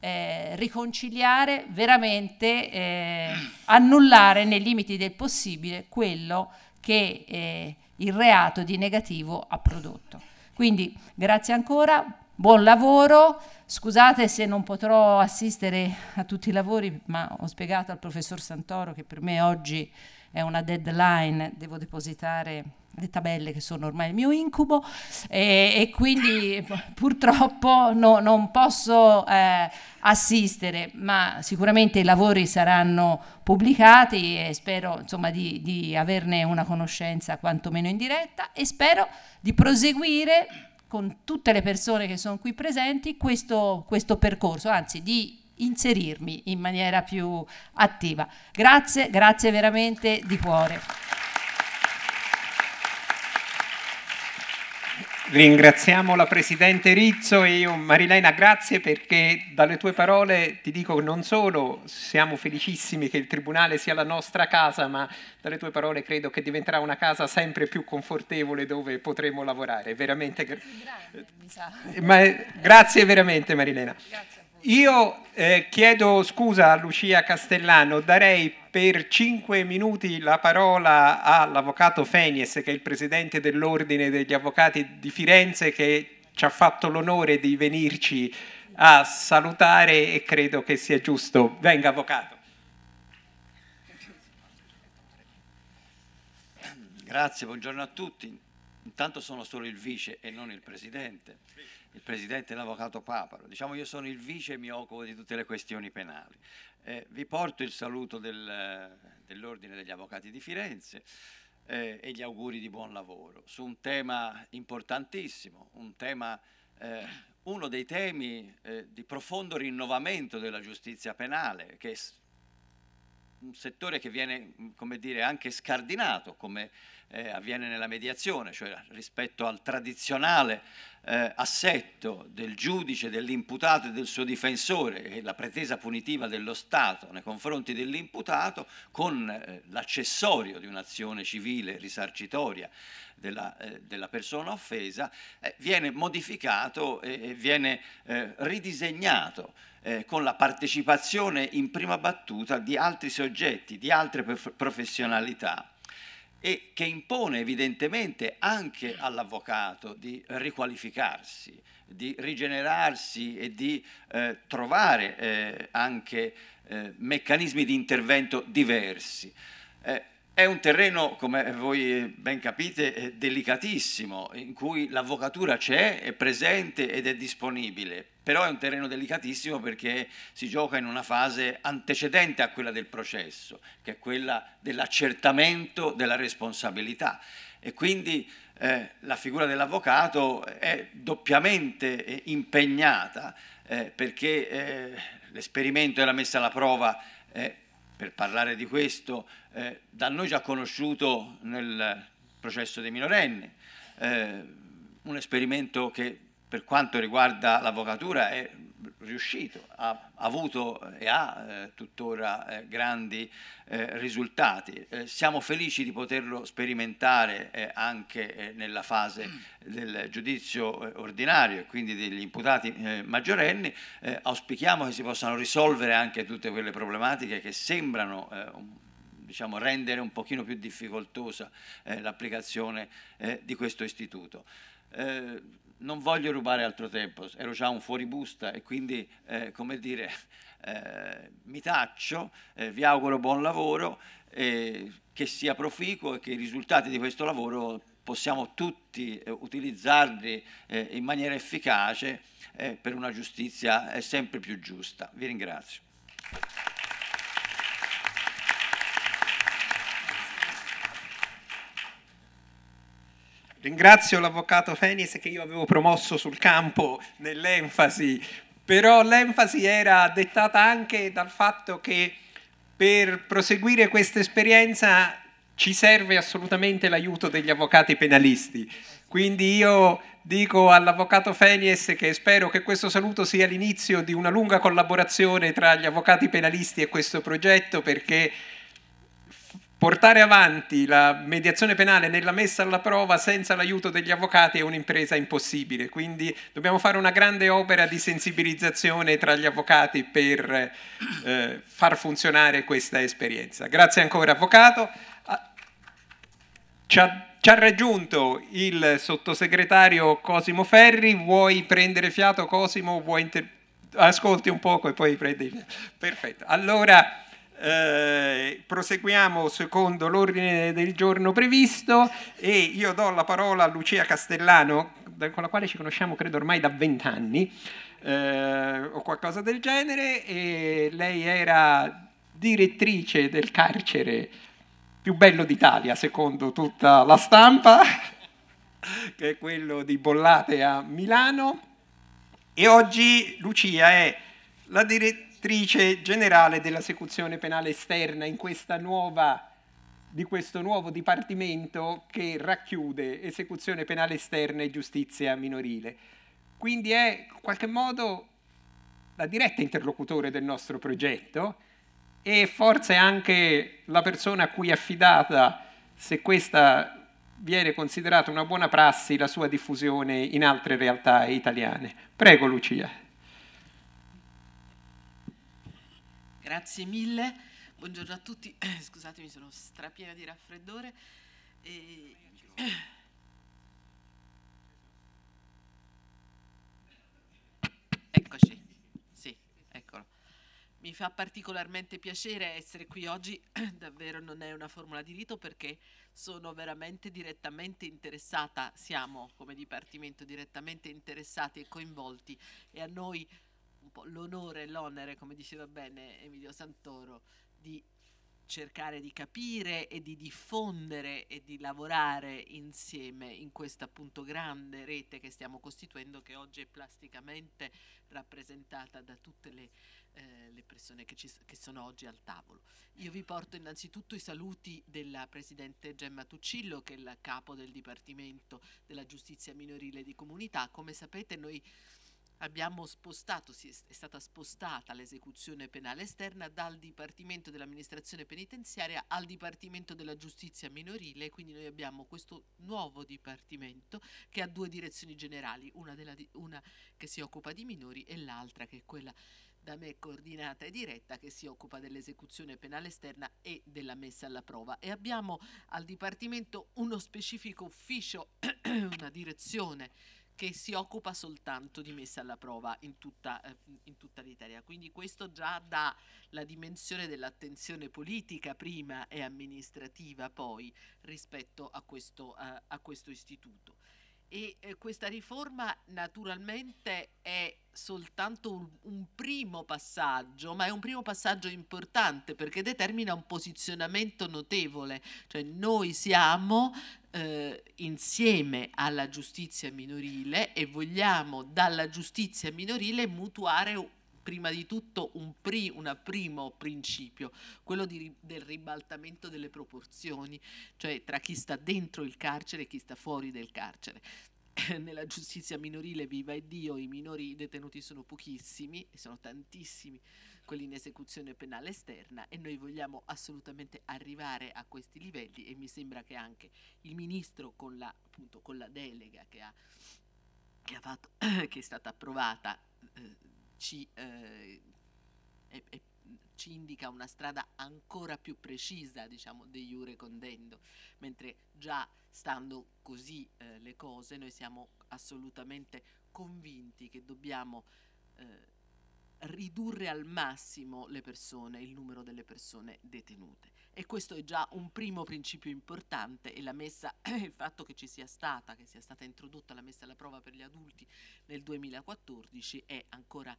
eh, riconciliare, veramente eh, annullare nei limiti del possibile quello che eh, il reato di negativo ha prodotto. Quindi grazie ancora, buon lavoro, scusate se non potrò assistere a tutti i lavori, ma ho spiegato al professor Santoro che per me oggi è una deadline, devo depositare le tabelle che sono ormai il mio incubo e, e quindi purtroppo no, non posso eh, assistere, ma sicuramente i lavori saranno pubblicati e spero insomma, di, di averne una conoscenza quantomeno in diretta e spero di proseguire con tutte le persone che sono qui presenti questo, questo percorso, anzi di inserirmi in maniera più attiva. Grazie, grazie veramente di cuore. Ringraziamo la Presidente Rizzo e io Marilena grazie perché dalle tue parole ti dico che non solo siamo felicissimi che il Tribunale sia la nostra casa, ma dalle tue parole credo che diventerà una casa sempre più confortevole dove potremo lavorare. Veramente... Grande, ma, grazie veramente Marilena. Grazie. Io eh, chiedo scusa a Lucia Castellano, darei per cinque minuti la parola all'avvocato Fenies, che è il presidente dell'Ordine degli Avvocati di Firenze, che ci ha fatto l'onore di venirci a salutare e credo che sia giusto. Venga, avvocato. Grazie, buongiorno a tutti. Intanto sono solo il vice e non il presidente il presidente e l'avvocato Paparo, diciamo io sono il vice e mi occupo di tutte le questioni penali. Eh, vi porto il saluto del, dell'Ordine degli Avvocati di Firenze eh, e gli auguri di buon lavoro su un tema importantissimo, un tema, eh, uno dei temi eh, di profondo rinnovamento della giustizia penale, che è un settore che viene dire, anche scardinato come eh, avviene nella mediazione, cioè rispetto al tradizionale eh, assetto del giudice, dell'imputato e del suo difensore e la pretesa punitiva dello Stato nei confronti dell'imputato con eh, l'accessorio di un'azione civile risarcitoria della, eh, della persona offesa, eh, viene modificato e, viene eh, ridisegnato eh, con la partecipazione in prima battuta di altri soggetti, di altre professionalità e che impone evidentemente anche all'avvocato di riqualificarsi, di rigenerarsi e di eh, trovare eh, anche eh, meccanismi di intervento diversi. Eh, è un terreno, come voi eh, ben capite, eh, delicatissimo, in cui l'avvocatura c'è, è presente ed è disponibile, però è un terreno delicatissimo perché si gioca in una fase antecedente a quella del processo, che è quella dell'accertamento della responsabilità e quindi eh, la figura dell'avvocato è doppiamente eh, impegnata eh, perché eh, l'esperimento e la messa alla prova, eh, per parlare di questo, da noi già conosciuto nel processo dei minorenni, un esperimento che per quanto riguarda l'avvocatura è riuscito, ha avuto e ha eh, tuttora eh, grandi eh, risultati. Eh, siamo felici di poterlo sperimentare eh, anche eh, nella fase mm. del giudizio ordinario e quindi degli imputati maggiorenni. auspichiamo che si possano risolvere anche tutte quelle problematiche che sembrano diciamo, rendere un pochino più difficoltosa l'applicazione di questo istituto non voglio rubare altro tempo, ero già un fuoribusta e quindi, eh, come dire, eh, mi taccio, eh, vi auguro buon lavoro, eh, che sia proficuo e che i risultati di questo lavoro possiamo tutti eh, utilizzarli eh, in maniera efficace per una giustizia sempre più giusta. Vi ringrazio. Ringrazio l'avvocato Fenis che io avevo promosso sul campo nell'enfasi, però l'enfasi era dettata anche dal fatto che per proseguire questa esperienza ci serve assolutamente l'aiuto degli avvocati penalisti. Quindi io dico all'avvocato Fenies che spero che questo saluto sia l'inizio di una lunga collaborazione tra gli avvocati penalisti e questo progetto perché Portare avanti la mediazione penale nella messa alla prova senza l'aiuto degli avvocati è un'impresa impossibile, quindi dobbiamo fare una grande opera di sensibilizzazione tra gli avvocati per eh, far funzionare questa esperienza. Grazie ancora Avvocato. Ah, ci ha, ci ha raggiunto il sottosegretario Cosimo Ferri, vuoi prendere fiato Cosimo? Vuoi ascolti un poco e poi prendi fiato? Perfetto. Allora... Eh, proseguiamo secondo l'ordine del giorno previsto e io do la parola a Lucia Castellano, con la quale ci conosciamo credo ormai da vent'anni eh, o qualcosa del genere, e lei era direttrice del carcere più bello d'Italia, secondo tutta la stampa, che è quello di Bollate a Milano. E oggi Lucia è la direttrice direttrice generale dell'esecuzione penale esterna nuova, di questo nuovo dipartimento che racchiude esecuzione penale esterna e giustizia minorile. Quindi è in qualche modo la diretta interlocutore del nostro progetto e forse anche la persona a cui è affidata, se questa viene considerata una buona prassi, la sua diffusione in altre realtà italiane. Prego Lucia. Grazie mille, buongiorno a tutti, scusatemi sono strapiena di raffreddore. E... Eccoci, sì, eccolo. Mi fa particolarmente piacere essere qui oggi, davvero non è una formula di rito perché sono veramente direttamente interessata, siamo come Dipartimento direttamente interessati e coinvolti e a noi un po' l'onore e l'onere, come diceva bene Emilio Santoro, di cercare di capire e di diffondere e di lavorare insieme in questa appunto grande rete che stiamo costituendo che oggi è plasticamente rappresentata da tutte le, eh, le persone che, ci, che, sono oggi al tavolo. Io vi porto innanzitutto i saluti della Presidente Gemma Tuccillo che è la capo del Dipartimento della Giustizia Minorile di Comunità. Come sapete noi abbiamo spostato, è stata spostata l'esecuzione penale esterna dal Dipartimento dell'amministrazione penitenziaria al Dipartimento della giustizia minorile, quindi noi abbiamo questo nuovo Dipartimento che ha due direzioni generali, una, della, una che si occupa di minori e l'altra che è quella da me coordinata e diretta che si occupa dell'esecuzione penale esterna e della messa alla prova e abbiamo al Dipartimento uno specifico ufficio, una direzione che si occupa soltanto di messa alla prova in tutta, eh, in tutta l'Italia. Quindi questo già dà la dimensione dell'attenzione politica prima e amministrativa poi rispetto a questo, eh, a questo istituto. E eh, questa riforma naturalmente è soltanto un, un, primo passaggio, ma è un primo passaggio importante perché determina un posizionamento notevole, cioè noi siamo eh, insieme alla giustizia minorile e vogliamo dalla giustizia minorile mutuare prima di tutto un pri, primo principio, quello di, del ribaltamento delle proporzioni, cioè tra chi sta dentro il carcere e chi sta fuori del carcere. Nella giustizia minorile, viva e Dio, i minori detenuti sono pochissimi e sono tantissimi quelli in esecuzione penale esterna e noi vogliamo assolutamente arrivare a questi livelli e mi sembra che anche il ministro con la, appunto, con la delega che, ha, che, ha fatto, che, è stata approvata eh, ci, eh, è, è, ci, indica una strada ancora più precisa, diciamo, de jure condendo, mentre già stando così eh, le cose noi siamo assolutamente convinti che dobbiamo eh, ridurre al massimo le persone, il numero delle persone detenute e questo è già un primo principio importante e la messa, il fatto che ci sia stata, che sia stata introdotta la messa alla prova per gli adulti nel 2014 è ancora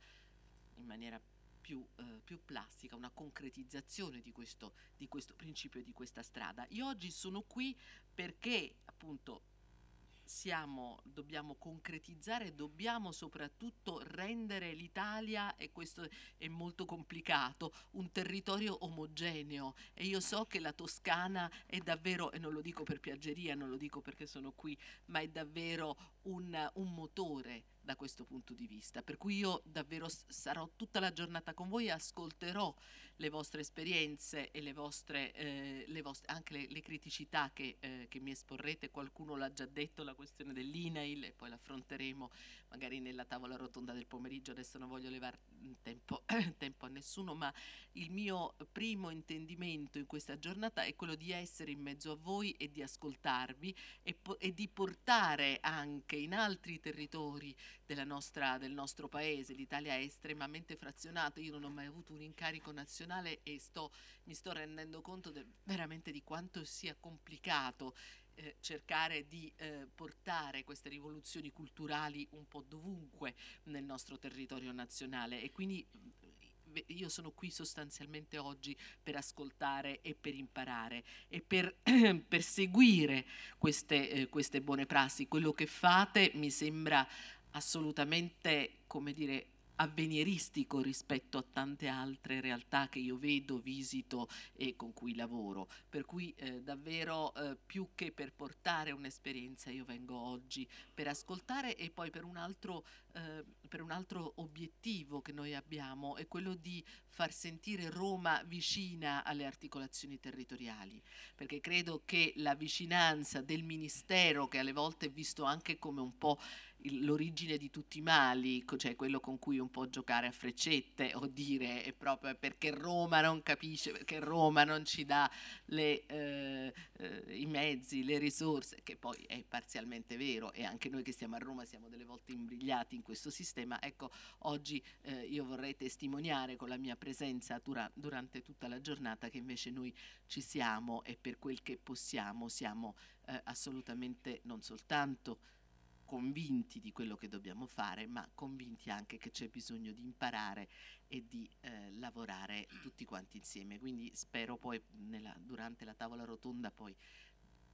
in maniera più, eh, più plastica una concretizzazione di questo, di questo principio e di questa strada. Io oggi sono qui perché appunto siamo, dobbiamo concretizzare, dobbiamo soprattutto rendere l'Italia, e questo è molto complicato, un territorio omogeneo. E io so che la Toscana è davvero, e non lo dico per piaggeria, non lo dico perché sono qui, ma è davvero un, un motore da questo punto di vista. Per cui io davvero sarò tutta la giornata con voi e ascolterò le vostre esperienze e le vostre, eh, le vostre anche le, le criticità che, eh, che, mi esporrete. Qualcuno l'ha già detto, la questione dell'INAIL, e poi l'affronteremo magari nella tavola rotonda del pomeriggio. Adesso non voglio levare tempo, tempo a nessuno, ma il mio primo intendimento in questa giornata è quello di essere in mezzo a voi e di ascoltarvi e, e di portare anche che in altri territori nostra, del nostro paese. L'Italia è estremamente frazionata, io non ho mai avuto un incarico nazionale e sto, mi sto rendendo conto de, veramente di quanto sia complicato eh, cercare di eh, portare queste rivoluzioni culturali un po' dovunque nel nostro territorio nazionale e quindi io sono qui sostanzialmente oggi per ascoltare e per imparare e per, per seguire queste, eh, queste buone prassi. Quello che fate mi sembra assolutamente, come dire, avvenieristico rispetto a tante altre realtà che io vedo, visito e con cui lavoro. Per cui eh, davvero eh, più che per portare un'esperienza io vengo oggi per ascoltare e poi per un, altro, eh, per un altro obiettivo che noi abbiamo è quello di far sentire Roma vicina alle articolazioni territoriali, perché credo che la vicinanza del Ministero, che alle volte è visto anche come un po' l'origine di tutti i mali, cioè quello con cui un po' giocare a freccette o dire è proprio perché Roma non capisce, perché Roma non ci dà le, eh, eh, i mezzi, le risorse, che poi è parzialmente vero e anche noi che siamo a Roma siamo delle volte imbrigliati in questo sistema. Ecco, oggi eh, io vorrei testimoniare con la mia presenza dura durante tutta la giornata che invece noi ci siamo e per quel che possiamo siamo eh, assolutamente non soltanto convinti di quello che dobbiamo fare, ma convinti anche che c'è bisogno di imparare e di eh, lavorare tutti quanti insieme. Quindi spero poi nella, durante la tavola rotonda poi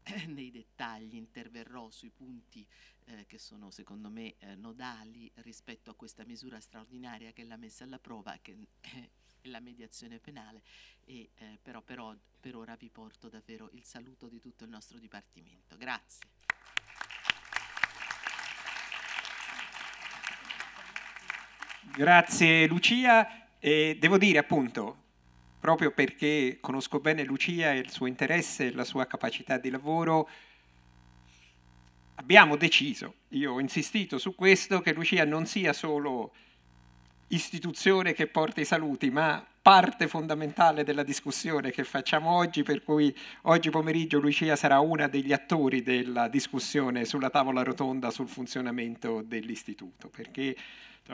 nei dettagli interverrò sui punti eh, che sono secondo me eh, nodali rispetto a questa misura straordinaria che è la messa alla prova che è la mediazione penale e, eh, però, però per ora vi porto davvero il saluto di tutto il nostro dipartimento. Grazie. Grazie Lucia e devo dire appunto, proprio perché conosco bene Lucia e il suo interesse e la sua capacità di lavoro, abbiamo deciso, io ho insistito su questo, che Lucia non sia solo istituzione che porta i saluti, ma parte fondamentale della discussione che facciamo oggi, per cui oggi pomeriggio Lucia sarà una degli attori della discussione sulla tavola rotonda sul funzionamento dell'istituto, perché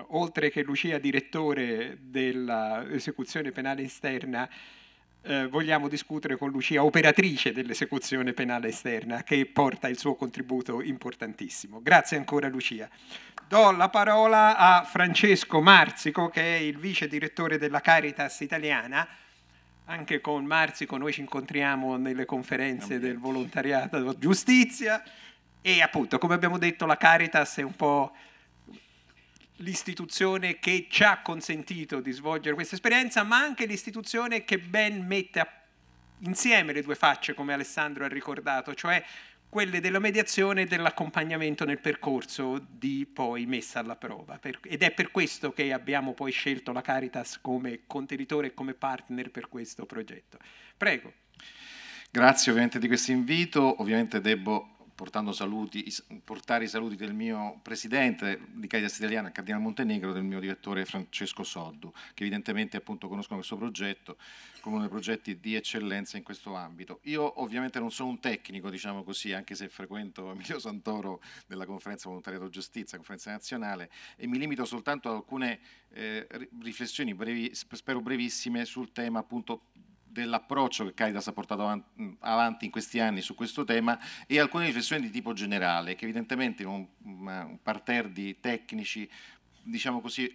oltre che Lucia direttore dell'esecuzione penale esterna, eh, vogliamo discutere con Lucia, operatrice dell'esecuzione penale esterna, che porta il suo contributo importantissimo. Grazie ancora Lucia. Do la parola a Francesco Marzico, che è il vice direttore della Caritas italiana. Anche con Marzico noi ci incontriamo nelle conferenze del volontariato giustizia e appunto, come abbiamo detto, la Caritas è un po' l'istituzione che ci ha consentito di svolgere questa esperienza, ma anche l'istituzione che ben mette insieme le due facce, come Alessandro ha ricordato, cioè quelle della mediazione e dell'accompagnamento nel percorso di poi messa alla prova. ed è per questo che abbiamo poi scelto la Caritas come contenitore e come partner per questo progetto. Prego. Grazie ovviamente di questo invito, ovviamente debbo saluti, portare i saluti del mio presidente di Caritas Italiana, Cardinale Montenegro, e del mio direttore Francesco Soddu, che evidentemente appunto conoscono questo progetto come uno dei progetti di eccellenza in questo ambito. Io ovviamente non sono un tecnico, diciamo così, anche se frequento Emilio Santoro della conferenza volontariato giustizia, conferenza nazionale, e mi limito soltanto ad alcune eh, riflessioni brevi, spero brevissime sul tema appunto dell'approccio che Caritas ha portato avanti in questi anni su questo tema e alcune riflessioni di tipo generale che evidentemente in un, un parterre di tecnici diciamo così,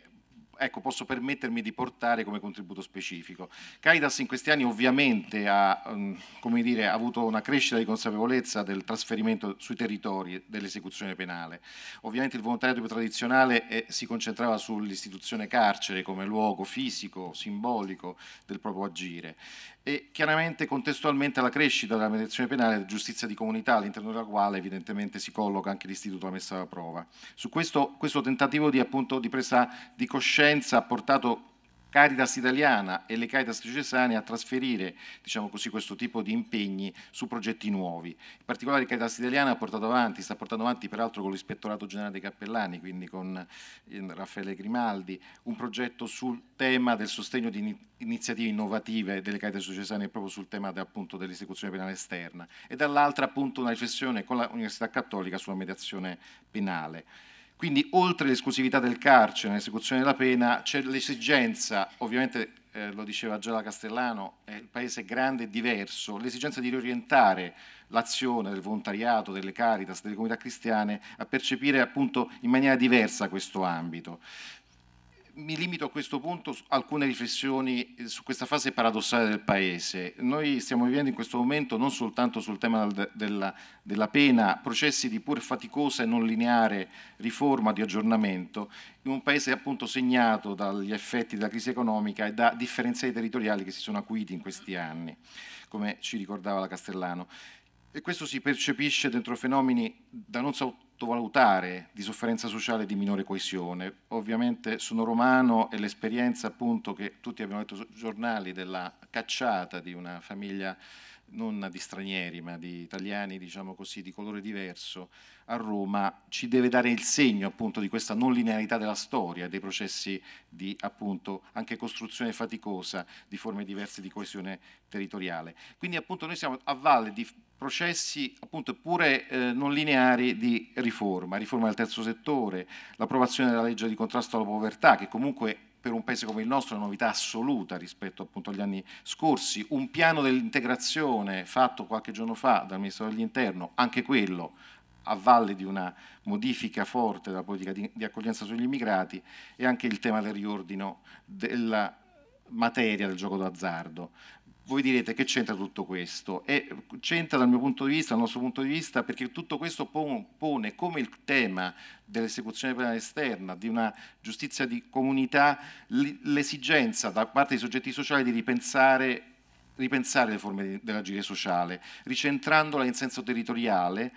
ecco, posso permettermi di portare come contributo specifico. Caritas in questi anni ovviamente ha, um, dire, ha avuto una crescita di consapevolezza del trasferimento sui territori dell'esecuzione penale. Ovviamente il volontariato più tradizionale è, eh, si concentrava sull'istituzione carcere come luogo fisico, simbolico del proprio agire e chiaramente contestualmente alla crescita della mediazione penale e della giustizia di comunità all'interno della quale evidentemente si colloca anche l'istituto della messa alla prova. Su questo, questo tentativo di, appunto, di presa di coscienza emergenza ha portato Caritas italiana e le Caritas diocesane a trasferire diciamo così, questo tipo di impegni su progetti nuovi. In particolare Caritas italiana ha portato avanti, sta portando avanti peraltro con l'Ispettorato Generale dei Cappellani, quindi con eh, Raffaele Grimaldi, un progetto sul tema del sostegno di iniziative innovative delle Caritas diocesane proprio sul tema dell'esecuzione penale esterna e dall'altra appunto una riflessione con l'Università Cattolica sulla mediazione penale. Quindi oltre l'esclusività del carcere nell'esecuzione della pena c'è l'esigenza, ovviamente eh, lo diceva già la Castellano, eh, il paese è grande e diverso, l'esigenza di riorientare l'azione del volontariato, delle caritas, delle comunità cristiane a percepire appunto in maniera diversa questo ambito mi limito a questo punto a alcune riflessioni eh, su questa fase paradossale del Paese. Noi stiamo vivendo in questo momento non soltanto sul tema della, della pena, processi di pur faticosa e non lineare riforma di aggiornamento, in un Paese appunto segnato dagli effetti della crisi economica e da differenze territoriali che si sono acuiti in questi anni, come ci ricordava la Castellano. E questo si percepisce dentro fenomeni da non sottovalutare di sofferenza sociale e di minore coesione. Ovviamente sono romano e l'esperienza appunto che tutti abbiamo letto sui giornali della cacciata di una famiglia non di stranieri ma di italiani diciamo così di colore diverso a Roma ci deve dare il segno appunto di questa non linearità della storia dei processi di appunto anche costruzione faticosa di forme diverse di coesione territoriale quindi appunto noi siamo a valle di processi appunto pure eh, non lineari di riforma, riforma del terzo settore, l'approvazione della legge di contrasto alla povertà che comunque per un paese come il nostro è una novità assoluta rispetto appunto agli anni scorsi, un piano dell'integrazione fatto qualche giorno fa dal Ministro dell'Interno, anche quello a valle di una modifica forte della politica di, di accoglienza sugli immigrati e anche il tema del riordino della materia del gioco d'azzardo voi direte che c'entra tutto questo? c'entra dal mio punto di vista, dal nostro punto di vista, perché tutto questo pone come il tema dell'esecuzione penale esterna, di una giustizia di comunità, l'esigenza da parte dei soggetti sociali di ripensare, ripensare le forme dell'agire sociale, ricentrandola in senso territoriale,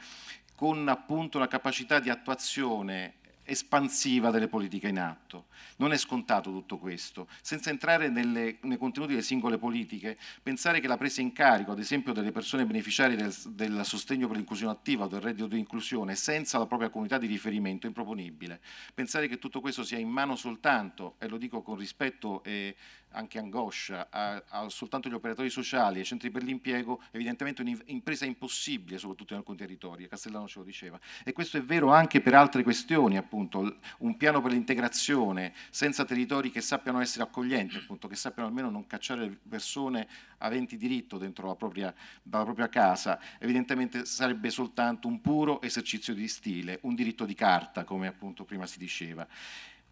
con appunto una capacità di attuazione espansiva delle politiche in atto. Non è scontato tutto questo. Senza entrare nelle, nei contenuti delle singole politiche, pensare che la presa in carico, ad esempio, delle persone beneficiarie del, del sostegno per l'inclusione attiva o del reddito di inclusione senza la propria comunità di riferimento è improponibile. Pensare che tutto questo sia in mano soltanto, e lo dico con rispetto e anche angoscia a, a soltanto gli operatori sociali e centri per l'impiego, evidentemente un'impresa impossibile, soprattutto in alcuni territori, Castellano ce lo diceva. E questo è vero anche per altre questioni, appunto, un piano per l'integrazione senza territori che sappiano essere accoglienti, appunto, che sappiano almeno non cacciare persone aventi diritto dentro la propria, dalla propria casa, evidentemente sarebbe soltanto un puro esercizio di stile, un diritto di carta, come appunto prima si diceva.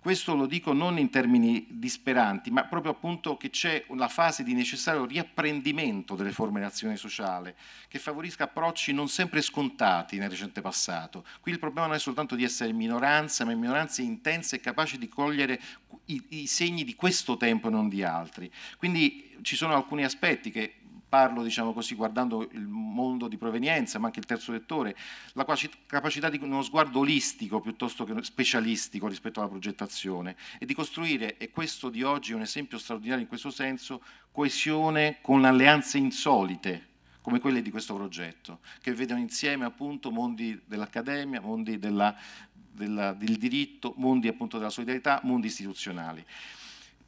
Questo lo dico non in termini disperanti, ma proprio appunto che c'è una fase di necessario riapprendimento delle forme di azione sociale, che favorisca approcci non sempre scontati nel recente passato. Qui il problema non è soltanto di essere minoranza, ma minoranze intense e capaci di cogliere i, i segni di questo tempo e non di altri. Quindi ci sono alcuni aspetti che parlo diciamo così, guardando il mondo di provenienza, ma anche il terzo lettore la capacità di uno sguardo olistico piuttosto che specialistico rispetto alla progettazione e di costruire, e questo di oggi è un esempio straordinario in questo senso, coesione con alleanze insolite come quelle di questo progetto, che vedono insieme appunto mondi dell'accademia, mondi della, della, del diritto, mondi appunto della solidarietà, mondi istituzionali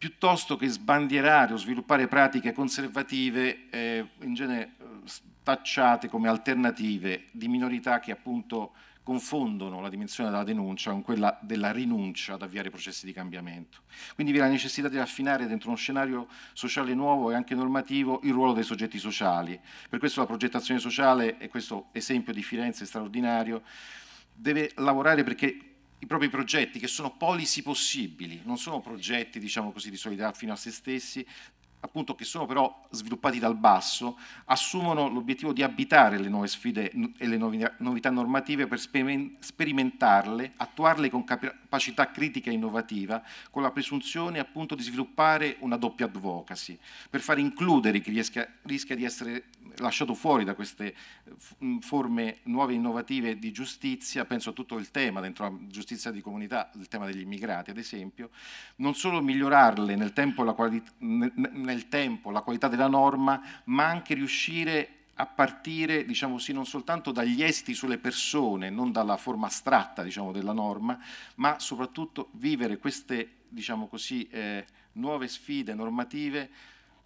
piuttosto che sbandierare o sviluppare pratiche conservative eh, in genere tacciate eh, come alternative di minorità che appunto confondono la dimensione della denuncia con quella della rinuncia ad avviare processi di cambiamento. Quindi vi è la necessità di raffinare dentro uno scenario sociale nuovo e anche normativo il ruolo dei soggetti sociali. Per questo la progettazione sociale, e questo esempio di Firenze straordinario, deve lavorare perché i propri progetti, che sono polisi possibili, non sono progetti diciamo così, di solidarietà fino a se stessi, appunto che sono però sviluppati dal basso, assumono l'obiettivo di abitare le nuove sfide e le novità normative per sperimentarle, attuarle con capacità critica e innovativa, con la presunzione appunto di sviluppare una doppia advocacy, per far includere chi rischia, rischia di essere lasciato fuori da queste forme nuove e innovative di giustizia, penso a tutto il tema dentro la giustizia di comunità, il tema degli immigrati ad esempio, non solo migliorarle nel tempo la qualità nel tempo la qualità della norma, ma anche riuscire a partire, diciamo sì, non soltanto dagli esti sulle persone, non dalla forma astratta diciamo, della norma, ma soprattutto vivere queste diciamo così, eh, nuove sfide normative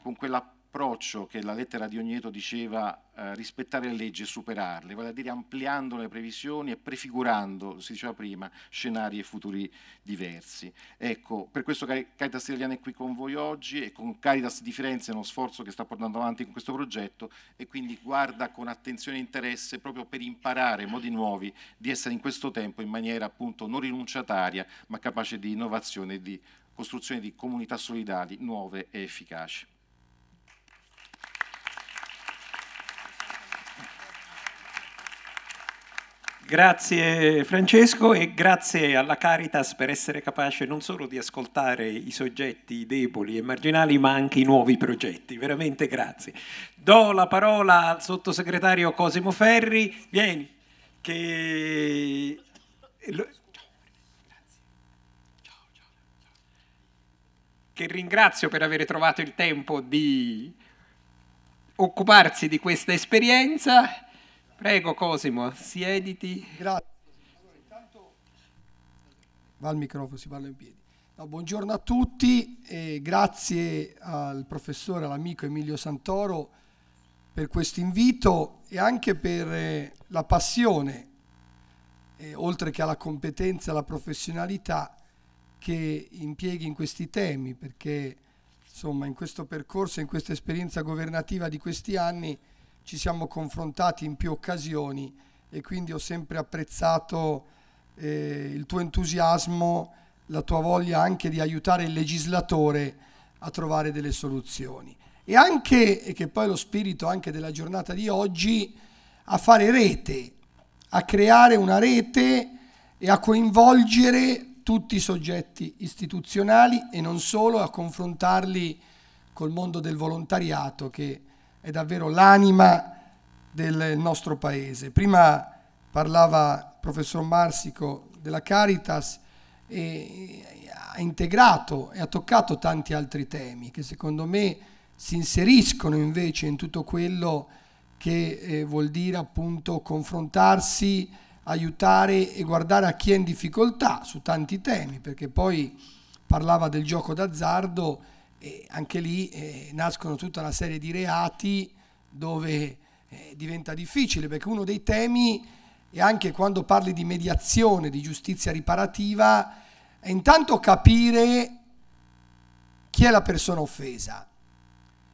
con quella approccio che la lettera di Ogneto diceva eh, rispettare le leggi e superarle, vale a dire ampliando le previsioni e prefigurando, si diceva prima, scenari e futuri diversi. Ecco, per questo Caritas Italiana è qui con voi oggi e con Caritas di Firenze è uno sforzo che sta portando avanti con questo progetto e quindi guarda con attenzione e interesse proprio per imparare modi nuovi di essere in questo tempo in maniera appunto non rinunciataria ma capace di innovazione e di costruzione di comunità solidali nuove e efficaci. Grazie Francesco e grazie alla Caritas per essere capace non solo di ascoltare i soggetti deboli e marginali ma anche i nuovi progetti, veramente grazie. Do la parola al sottosegretario Cosimo Ferri, vieni, che... che ringrazio per aver trovato il tempo di occuparsi di questa esperienza Prego Cosimo, siediti. Grazie. Allora, intanto va il microfono, si parla in piedi. No, buongiorno a tutti e grazie al professore, all'amico Emilio Santoro per questo invito e anche per eh, la passione, eh, oltre che alla competenza e alla professionalità che impieghi in questi temi, perché insomma in questo percorso, in questa esperienza governativa di questi anni, ci siamo confrontati in più occasioni e quindi ho sempre apprezzato eh, il tuo entusiasmo, la tua voglia anche di aiutare il legislatore a trovare delle soluzioni. E anche, e che poi è lo spirito anche della giornata di oggi, a fare rete, a creare una rete e a coinvolgere tutti i soggetti istituzionali e non solo, a confrontarli col mondo del volontariato che è davvero l'anima del nostro paese. Prima parlava il professor Marsico della Caritas e ha integrato e ha toccato tanti altri temi che secondo me si inseriscono invece in tutto quello che eh, vuol dire appunto confrontarsi, aiutare e guardare a chi è in difficoltà su tanti temi, perché poi parlava del gioco d'azzardo e anche lì eh, nascono tutta una serie di reati dove eh, diventa difficile, perché uno dei temi è anche quando parli di mediazione, di giustizia riparativa, è intanto capire chi è la persona offesa.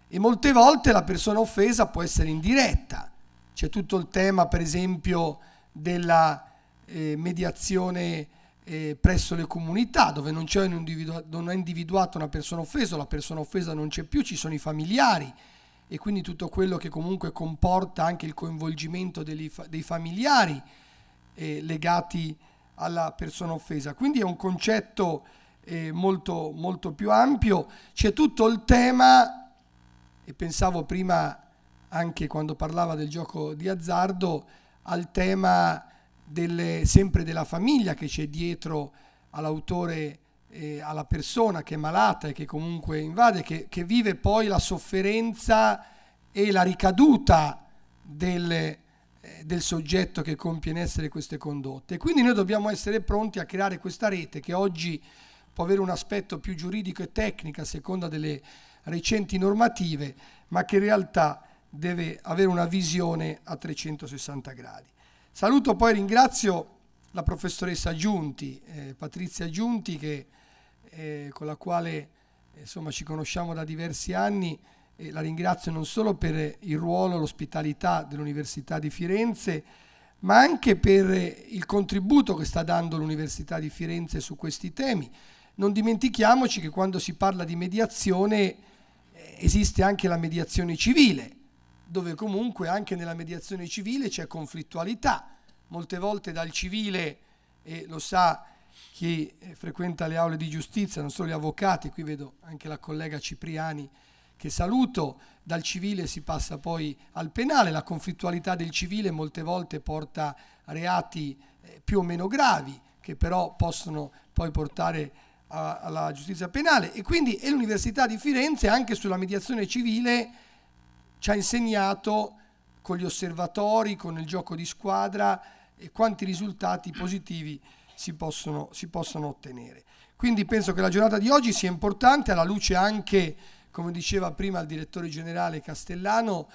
E molte volte la persona offesa può essere indiretta. C'è tutto il tema, per esempio, della eh, mediazione eh, presso le comunità dove non, c'è individu- non è individuata una persona offesa, la persona offesa non c'è più, ci sono i familiari e quindi tutto quello che comunque comporta anche il coinvolgimento fa- dei familiari eh, legati alla persona offesa. Quindi è un concetto eh, molto, molto più ampio. C'è tutto il tema, e pensavo prima anche quando parlava del gioco di azzardo, al tema delle, sempre della famiglia che c'è dietro all'autore, eh, alla persona che è malata e che comunque invade, che, che vive poi la sofferenza e la ricaduta del, eh, del soggetto che compie in essere queste condotte. Quindi noi dobbiamo essere pronti a creare questa rete che oggi può avere un aspetto più giuridico e tecnico a seconda delle recenti normative, ma che in realtà deve avere una visione a 360 gradi. Saluto poi ringrazio la professoressa Giunti, eh, Patrizia Giunti, che, eh, con la quale insomma, ci conosciamo da diversi anni e la ringrazio non solo per il ruolo, l'ospitalità dell'Università di Firenze, ma anche per il contributo che sta dando l'Università di Firenze su questi temi. Non dimentichiamoci che quando si parla di mediazione eh, esiste anche la mediazione civile dove comunque anche nella mediazione civile c'è conflittualità. Molte volte dal civile, e lo sa chi eh, frequenta le aule di giustizia, non solo gli avvocati, qui vedo anche la collega Cipriani che saluto, dal civile si passa poi al penale, la conflittualità del civile molte volte porta a reati eh, più o meno gravi che però possono poi portare alla giustizia penale e quindi l'Università di Firenze anche sulla mediazione civile ci ha insegnato con gli osservatori, con il gioco di squadra e quanti risultati positivi si possono, si possono ottenere. Quindi penso che la giornata di oggi sia importante alla luce anche, come diceva prima il direttore generale Castellano,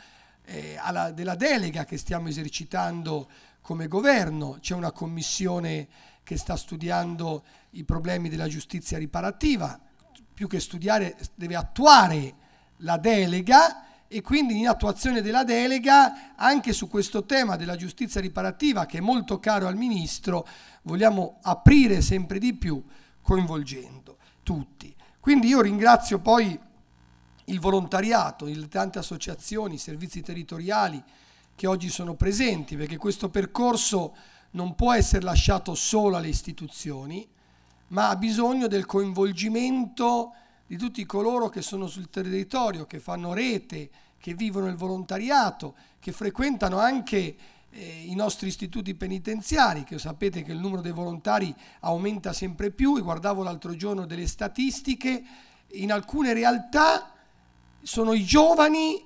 eh, alla, della delega che stiamo esercitando come governo. C'è una commissione che sta studiando i problemi della giustizia riparativa, più che studiare deve attuare la delega e quindi in attuazione della delega anche su questo tema della giustizia riparativa che è molto caro al Ministro vogliamo aprire sempre di più coinvolgendo tutti. Quindi io ringrazio poi il volontariato, le tante associazioni, i servizi territoriali che oggi sono presenti perché questo percorso non può essere lasciato solo alle istituzioni ma ha bisogno del coinvolgimento di tutti coloro che sono sul territorio, che fanno rete, che vivono il volontariato, che frequentano anche eh, i nostri istituti penitenziari, che sapete che il numero dei volontari aumenta sempre più, e guardavo l'altro giorno delle statistiche, in alcune realtà sono i giovani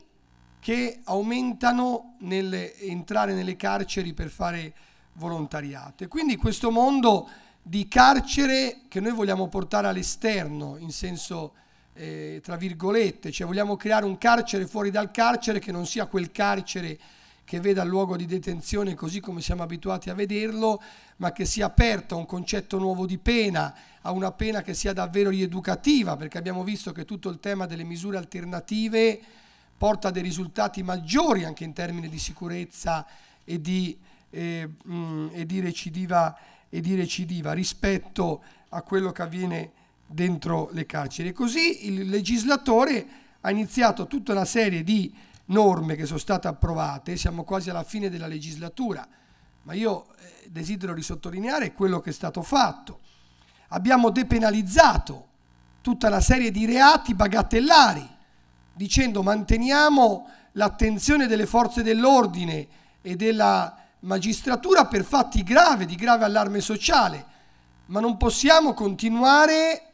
che aumentano nell'entrare nelle carceri per fare volontariato. E quindi questo mondo di carcere che noi vogliamo portare all'esterno, in senso eh, tra virgolette, cioè vogliamo creare un carcere fuori dal carcere che non sia quel carcere che veda il luogo di detenzione così come siamo abituati a vederlo, ma che sia aperto a un concetto nuovo di pena, a una pena che sia davvero rieducativa, perché abbiamo visto che tutto il tema delle misure alternative porta a dei risultati maggiori anche in termini di sicurezza e di, eh, mh, mm, e di recidiva e di recidiva rispetto a quello che avviene dentro le carceri. Così il legislatore ha iniziato tutta una serie di norme che sono state approvate, siamo quasi alla fine della legislatura, ma io eh, desidero risottolineare quello che è stato fatto. Abbiamo depenalizzato tutta una serie di reati bagatellari, dicendo manteniamo l'attenzione delle forze dell'ordine e della magistratura per fatti gravi, di grave allarme sociale, ma non possiamo continuare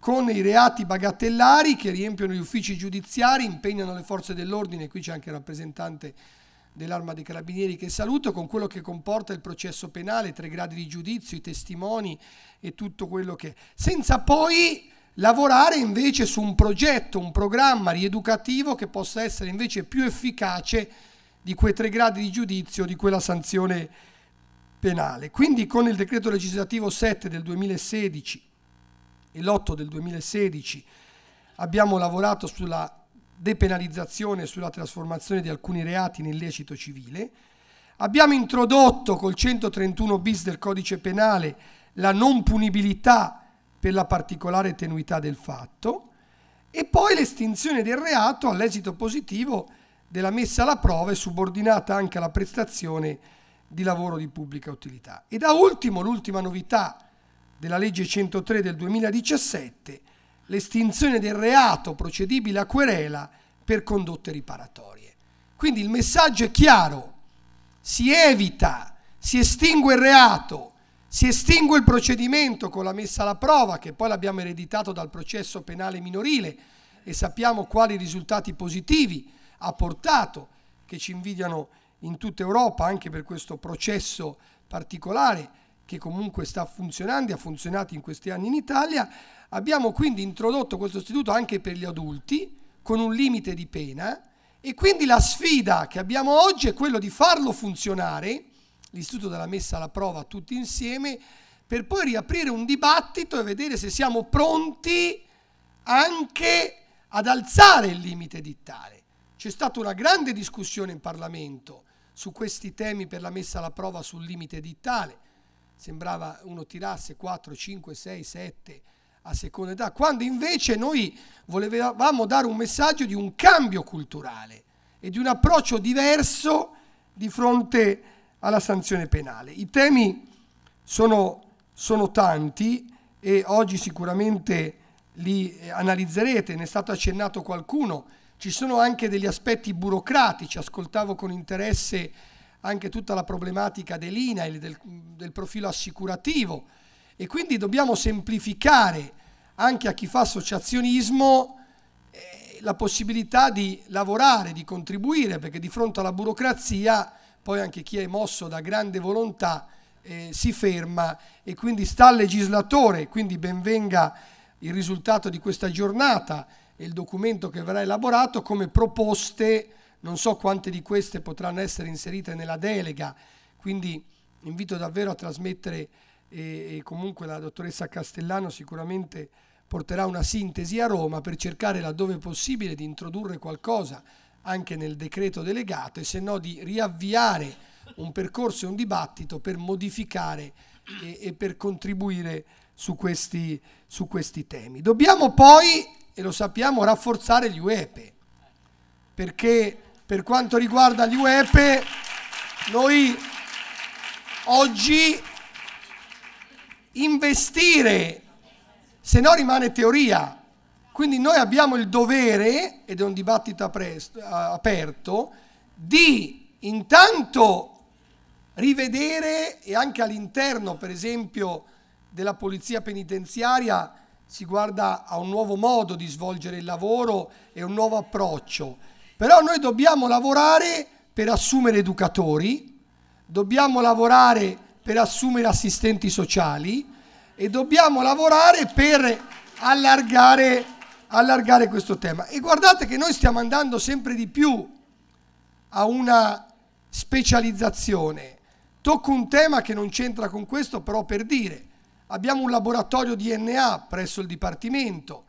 con i reati bagatellari che riempiono gli uffici giudiziari, impegnano le forze dell'ordine, qui c'è anche il rappresentante dell'arma dei carabinieri che saluto, con quello che comporta il processo penale, tre gradi di giudizio, i testimoni e tutto quello che... senza poi lavorare invece su un progetto, un programma rieducativo che possa essere invece più efficace di quei tre gradi di giudizio, di quella sanzione penale. Quindi con il decreto legislativo 7 del 2016 e l'8 del 2016 abbiamo lavorato sulla depenalizzazione e sulla trasformazione di alcuni reati in illecito civile. Abbiamo introdotto col 131 bis del codice penale la non punibilità per la particolare tenuità del fatto e poi l'estinzione del reato all'esito positivo della messa alla prova è subordinata anche alla prestazione di lavoro di pubblica utilità. E da ultimo, l'ultima novità della legge 103 del 2017, l'estinzione del reato procedibile a querela per condotte riparatorie. Quindi il messaggio è chiaro, si evita, si estingue il reato, si estingue il procedimento con la messa alla prova, che poi l'abbiamo ereditato dal processo penale minorile e sappiamo quali risultati positivi ha portato, che ci invidiano in tutta Europa anche per questo processo particolare che comunque sta funzionando e ha funzionato in questi anni in Italia. Abbiamo quindi introdotto questo istituto anche per gli adulti con un limite di pena e quindi la sfida che abbiamo oggi è quello di farlo funzionare, l'istituto della messa alla prova tutti insieme, per poi riaprire un dibattito e vedere se siamo pronti anche ad alzare il limite edittale. C'è stata una grande discussione in Parlamento su questi temi per la messa alla prova sul limite edittale. Sembrava uno tirasse 4, 5, 6, 7 a seconda età, quando invece noi volevamo dare un messaggio di un cambio culturale e di un approccio diverso di fronte alla sanzione penale. I temi sono, sono tanti e oggi sicuramente li eh, analizzerete, ne è stato accennato qualcuno ci sono anche degli aspetti burocratici, ascoltavo con interesse anche tutta la problematica dell'INAIL, del, del profilo assicurativo e quindi dobbiamo semplificare anche a chi fa associazionismo eh, la possibilità di lavorare, di contribuire, perché di fronte alla burocrazia poi anche chi è mosso da grande volontà eh, si ferma e quindi sta al legislatore, quindi benvenga il risultato di questa giornata il documento che verrà elaborato come proposte, non so quante di queste potranno essere inserite nella delega, quindi invito davvero a trasmettere e, e comunque la dottoressa Castellano sicuramente porterà una sintesi a Roma per cercare laddove possibile di introdurre qualcosa anche nel decreto delegato e se no di riavviare un percorso e un dibattito per modificare e, e per contribuire su questi, su questi temi. Dobbiamo poi e lo sappiamo, rafforzare gli UEPE. perché per quanto riguarda gli UEPE, noi oggi investire, se no rimane teoria. Quindi noi abbiamo il dovere, ed è un dibattito aperto, di intanto rivedere e anche all'interno, per esempio, della polizia penitenziaria, si guarda a un nuovo modo di svolgere il lavoro e un nuovo approccio. Però noi dobbiamo lavorare per assumere educatori, dobbiamo lavorare per assumere assistenti sociali e dobbiamo lavorare per allargare, allargare questo tema. E guardate che noi stiamo andando sempre di più a una specializzazione. Tocco un tema che non c'entra con questo, però per dire, Abbiamo un laboratorio DNA presso il Dipartimento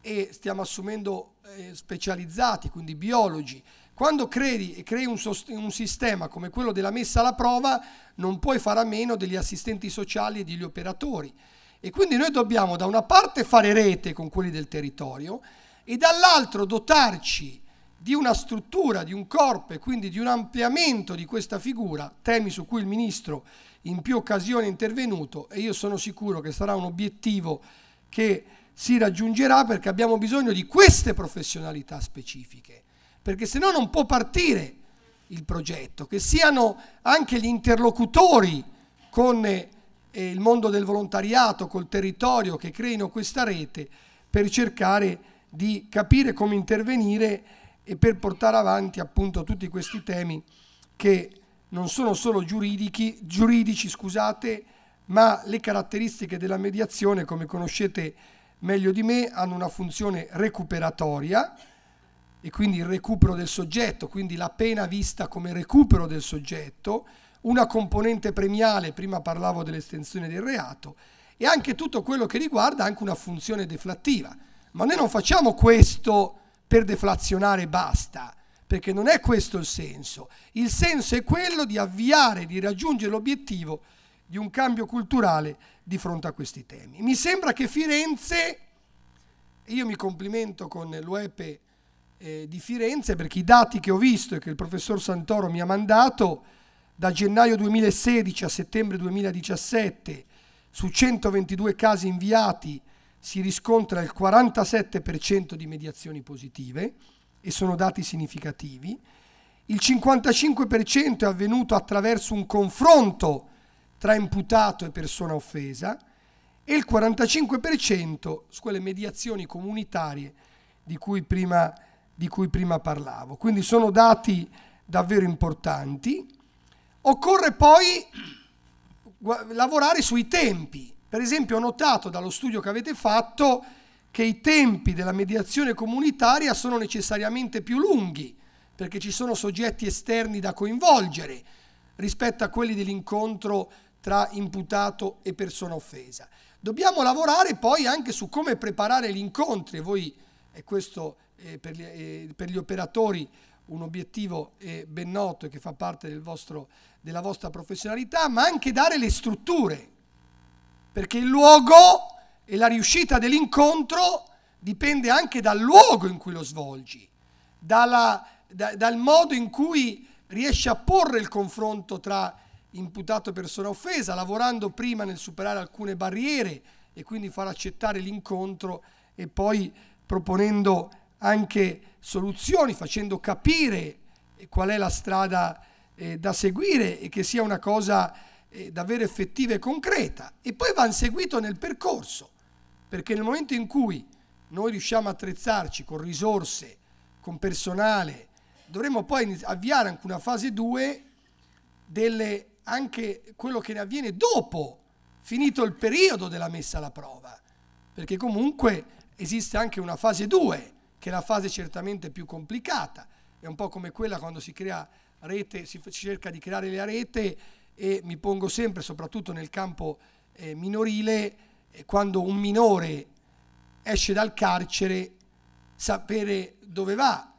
e stiamo assumendo eh, specializzati, quindi biologi. Quando crei, crei un, un, sistema come quello della messa alla prova, non puoi fare a meno degli assistenti sociali e degli operatori. E quindi noi dobbiamo da una parte fare rete con quelli del territorio e dall'altro dotarci di una struttura, di un corpo e quindi di un ampliamento di questa figura, temi su cui il Ministro in più occasioni intervenuto e io sono sicuro che sarà un obiettivo che si raggiungerà perché abbiamo bisogno di queste professionalità specifiche, perché se no non può partire il progetto, che siano anche gli interlocutori con eh, il mondo del volontariato, col territorio, che creino questa rete per cercare di capire come intervenire e per portare avanti appunto tutti questi temi che non sono solo giuridici, giuridici scusate, ma le caratteristiche della mediazione, come conoscete meglio di me, hanno una funzione recuperatoria e quindi il recupero del soggetto, quindi la pena vista come recupero del soggetto, una componente premiale, prima parlavo dell'estensione del reato, e anche tutto quello che riguarda anche una funzione deflattiva. Ma noi non facciamo questo per deflazionare e basta perché non è questo il senso. Il senso è quello di avviare, di raggiungere l'obiettivo di un cambio culturale di fronte a questi temi. Mi sembra che Firenze, io mi complimento con l'UEPE eh, di Firenze perché i dati che ho visto e che il professor Santoro mi ha mandato da gennaio 2016 a settembre 2017 su 122 casi inviati si riscontra il 47% di mediazioni positive, e sono dati significativi. Il 55% è avvenuto attraverso un confronto tra imputato e persona offesa e il 45% su quelle mediazioni comunitarie di cui prima, di cui prima parlavo. Quindi sono dati davvero importanti. Occorre poi lavorare sui tempi. Per esempio ho notato dallo studio che avete fatto che i tempi della mediazione comunitaria sono necessariamente più lunghi, perché ci sono soggetti esterni da coinvolgere rispetto a quelli dell'incontro tra imputato e persona offesa. Dobbiamo lavorare poi anche su come preparare gli incontri, e voi, e questo eh, per, gli, eh, per, gli, operatori un obiettivo eh, ben noto e che fa parte del vostro, della vostra professionalità, ma anche dare le strutture, perché il luogo e la riuscita dell'incontro dipende anche dal luogo in cui lo svolgi, dalla, da, dal modo in cui riesci a porre il confronto tra imputato e persona offesa, lavorando prima nel superare alcune barriere e quindi far accettare l'incontro e poi proponendo anche soluzioni, facendo capire qual è la strada eh, da seguire e che sia una cosa eh, davvero effettiva e concreta. E poi va inseguito nel percorso. Perché nel momento in cui noi riusciamo a attrezzarci con risorse, con personale, dovremmo poi avviare anche una fase 2 delle, anche quello che ne avviene dopo, finito il periodo della messa alla prova. Perché comunque esiste anche una fase 2, che è la fase certamente più complicata. È un po' come quella quando si crea rete, si cerca di creare la rete e mi pongo sempre, soprattutto nel campo eh, minorile, quando un minore esce dal carcere, sapere dove va,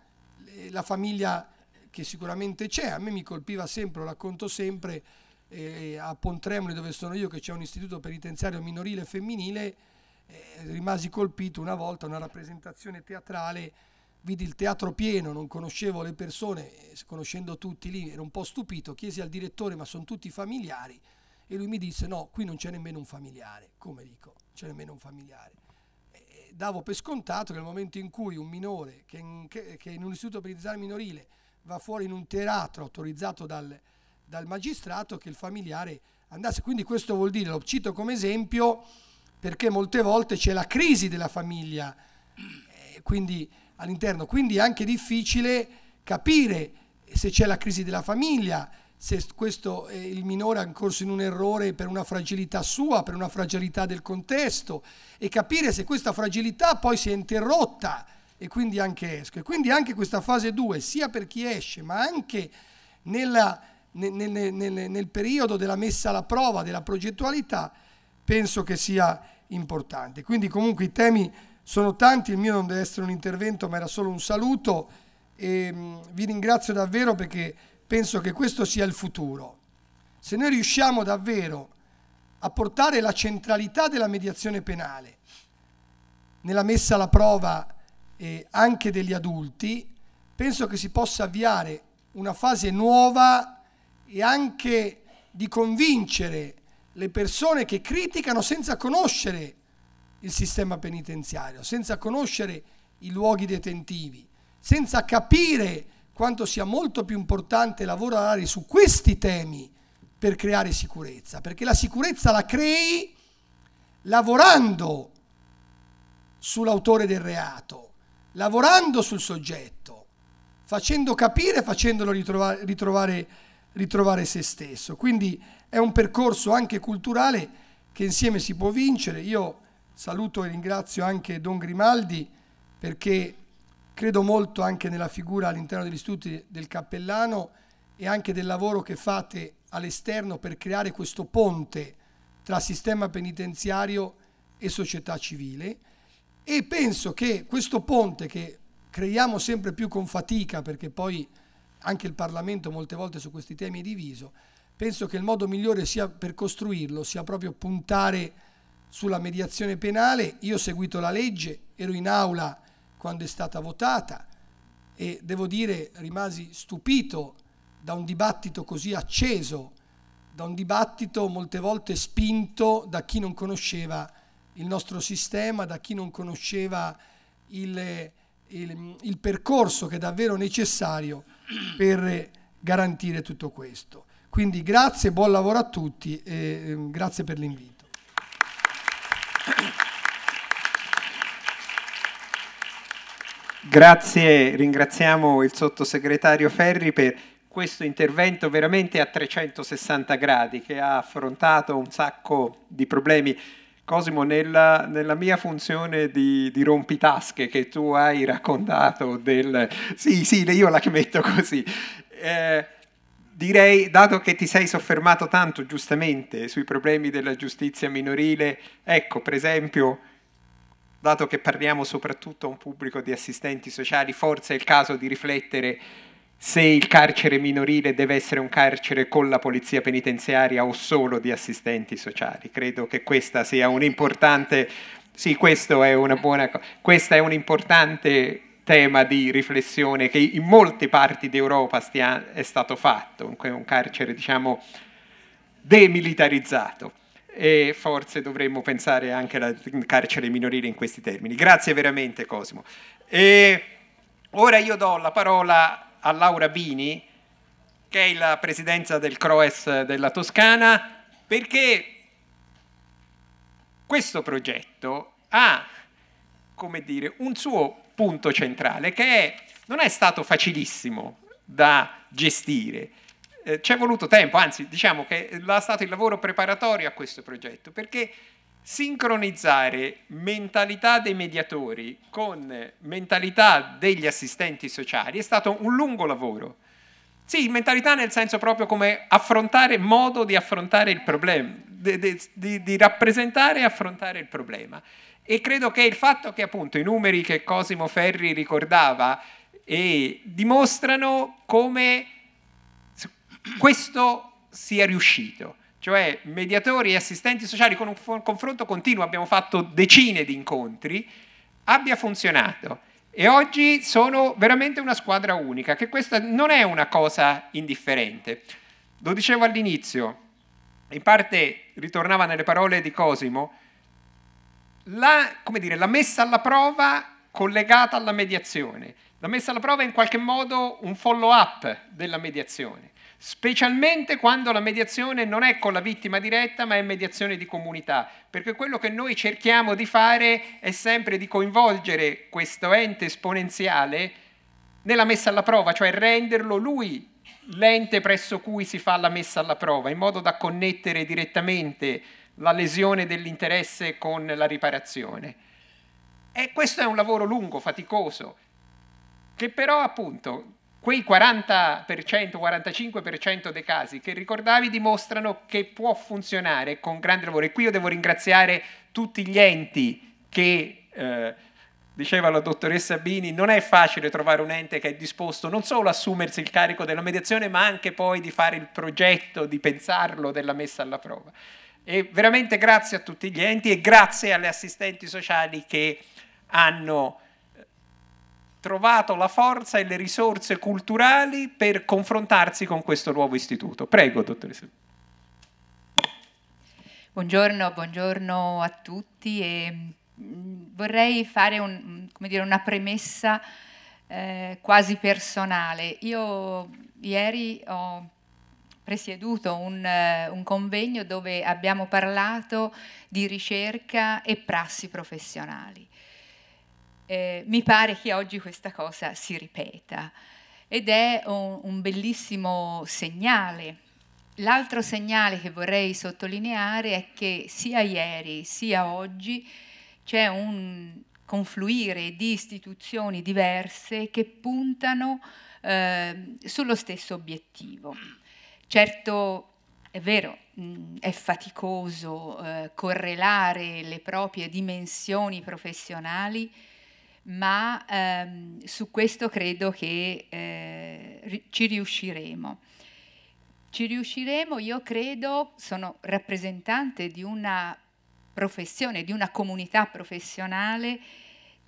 eh, la famiglia che sicuramente c'è, a me mi colpiva sempre, lo racconto sempre, eh, a Pontremoli dove sono io che c'è un istituto penitenziario minorile e femminile, eh, rimasi colpito una volta a una rappresentazione teatrale, vidi il teatro pieno, non conoscevo le persone, eh, conoscendo tutti lì, ero un po' stupito, chiesi al direttore ma sono tutti familiari, e lui mi disse no, qui non c'è nemmeno un familiare, come dico, c'è nemmeno un familiare. E davo per scontato che nel momento in cui un minore che in, che, che in un istituto penitenziario minorile va fuori in un teatro autorizzato dal, dal magistrato, che il familiare andasse. Quindi questo vuol dire, lo cito come esempio, perché molte volte c'è la crisi della famiglia eh, quindi, all'interno, quindi è anche difficile capire se c'è la crisi della famiglia, se questo è il minore ha corso in un errore per una fragilità sua, per una fragilità del contesto e capire se questa fragilità poi si è interrotta e quindi anche esco. E quindi anche questa fase 2, sia per chi esce, ma anche nella, nel, nel, nel, nel periodo della messa alla prova, della progettualità, penso che sia importante. Quindi comunque i temi sono tanti, il mio non deve essere un intervento, ma era solo un saluto e vi ringrazio davvero perché penso che questo sia il futuro. Se noi riusciamo davvero a portare la centralità della mediazione penale nella messa alla prova eh, anche degli adulti, penso che si possa avviare una fase nuova e anche di convincere le persone che criticano senza conoscere il sistema penitenziario, senza conoscere i luoghi detentivi, senza capire quanto sia molto più importante lavorare su questi temi per creare sicurezza, perché la sicurezza la crei lavorando sull'autore del reato, lavorando sul soggetto, facendo capire, facendolo ritrovare, ritrovare, ritrovare se stesso. Quindi è un percorso anche culturale che insieme si può vincere. Io saluto e ringrazio anche Don Grimaldi perché Credo molto anche nella figura all'interno degli istituti del cappellano e anche del lavoro che fate all'esterno per creare questo ponte tra sistema penitenziario e società civile e penso che questo ponte che creiamo sempre più con fatica perché poi anche il Parlamento molte volte su questi temi è diviso, penso che il modo migliore sia per costruirlo sia proprio puntare sulla mediazione penale. Io ho seguito la legge, ero in aula quando è stata votata e devo dire rimasi stupito da un dibattito così acceso, da un dibattito molte volte spinto da chi non conosceva il nostro sistema, da chi non conosceva il, il, il percorso che è davvero necessario per garantire tutto questo. Quindi grazie, buon lavoro a tutti e ehm, grazie per l'invito. Grazie, ringraziamo il sottosegretario Ferri per questo intervento veramente a 360 gradi che ha affrontato un sacco di problemi. Cosimo, nella, nella, mia funzione di, di rompitasche che tu hai raccontato del... Sì, sì, io la metto così. Eh, direi, dato che ti sei soffermato tanto giustamente sui problemi della giustizia minorile, ecco, per esempio, dato che parliamo soprattutto a un pubblico di assistenti sociali, forse è il caso di riflettere se il carcere minorile deve essere un carcere con la polizia penitenziaria o solo di assistenti sociali. Credo che questa sia un'importante, sì, questo è una buona questa è un importante tema di riflessione che in molte parti d'Europa stia... è stato fatto, un carcere diciamo demilitarizzato e forse dovremmo pensare anche alla carcere minorile in questi termini. Grazie veramente Cosimo. E ora io do la parola a Laura Bini, che è la presidenza del CROES della Toscana, perché questo progetto ha, come dire, un suo punto centrale che è, non è stato facilissimo da gestire eh, ci è voluto tempo, anzi diciamo che è stato il lavoro preparatorio a questo progetto, perché sincronizzare mentalità dei mediatori con mentalità degli assistenti sociali è stato un lungo lavoro. Sì, mentalità nel senso proprio come affrontare, modo di affrontare il problema, di, di, di, rappresentare e affrontare il problema. E credo che il fatto che appunto i numeri che Cosimo Ferri ricordava eh, dimostrano come questo sia riuscito, cioè mediatori e assistenti sociali con un confronto continuo, abbiamo fatto decine di incontri, abbia funzionato. E oggi sono veramente una squadra unica, che questa non è una cosa indifferente. Lo dicevo all'inizio, in parte ritornava nelle parole di Cosimo, la, dire, la messa alla prova collegata alla mediazione. La messa alla prova è in qualche modo un follow up della mediazione specialmente quando la mediazione non è con la vittima diretta ma è mediazione di comunità, perché quello che noi cerchiamo di fare è sempre di coinvolgere questo ente esponenziale nella messa alla prova, cioè renderlo lui l'ente presso cui si fa la messa alla prova, in modo da connettere direttamente la lesione dell'interesse con la riparazione. E questo è un lavoro lungo, faticoso, che però appunto Quei 40%, 45% dei casi che ricordavi dimostrano che può funzionare con grande lavoro. E qui io devo ringraziare tutti gli enti che... Eh, diceva la dottoressa Bini, non è facile trovare un ente che è disposto non solo a assumersi il carico della mediazione, ma anche poi di fare il progetto, di pensarlo, della messa alla prova. E veramente grazie a tutti gli enti e grazie alle assistenti sociali che hanno trovato la forza e le risorse culturali per confrontarsi con questo nuovo istituto. Prego, dottoressa. Buongiorno, buongiorno a tutti e mm, vorrei fare un, dire, una premessa eh, quasi personale. Io ieri ho presieduto un, eh, un, convegno dove abbiamo parlato di ricerca e prassi professionali eh, mi pare che oggi questa cosa si ripeta ed è un, un bellissimo segnale. L'altro segnale che vorrei sottolineare è che sia ieri sia oggi c'è un confluire di istituzioni diverse che puntano eh, sullo stesso obiettivo. Certo è vero, mh, è faticoso eh, correlare le proprie dimensioni professionali ma ehm, su questo credo che eh, ci riusciremo. Ci riusciremo, io credo, sono rappresentante di una professione, di una comunità professionale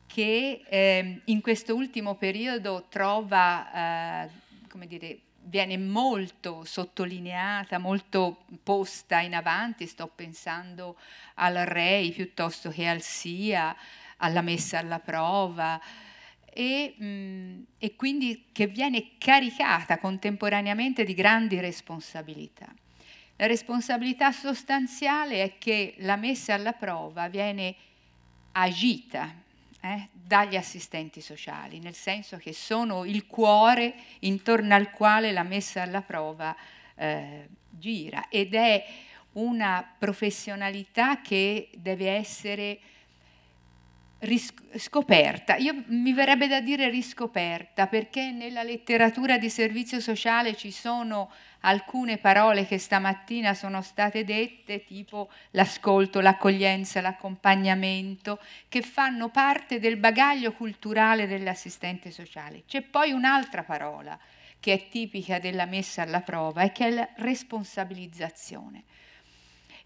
che ehm, in questo ultimo periodo trova, eh, come dire, viene molto sottolineata, molto posta in avanti, sto pensando al REI piuttosto che al SIA, alla messa alla prova e, mh, mm, e quindi che viene caricata contemporaneamente di grandi responsabilità. La responsabilità sostanziale è che la messa alla prova viene agita eh, dagli assistenti sociali, nel senso che sono il cuore intorno al quale la messa alla prova eh, gira ed è una professionalità che deve essere riscoperta, io mi verrebbe da dire riscoperta perché nella letteratura di servizio sociale ci sono alcune parole che stamattina sono state dette, tipo l'ascolto, l'accoglienza, l'accompagnamento, che fanno parte del bagaglio culturale dell'assistente sociale. C'è poi un'altra parola che è tipica della messa alla prova e che è la responsabilizzazione.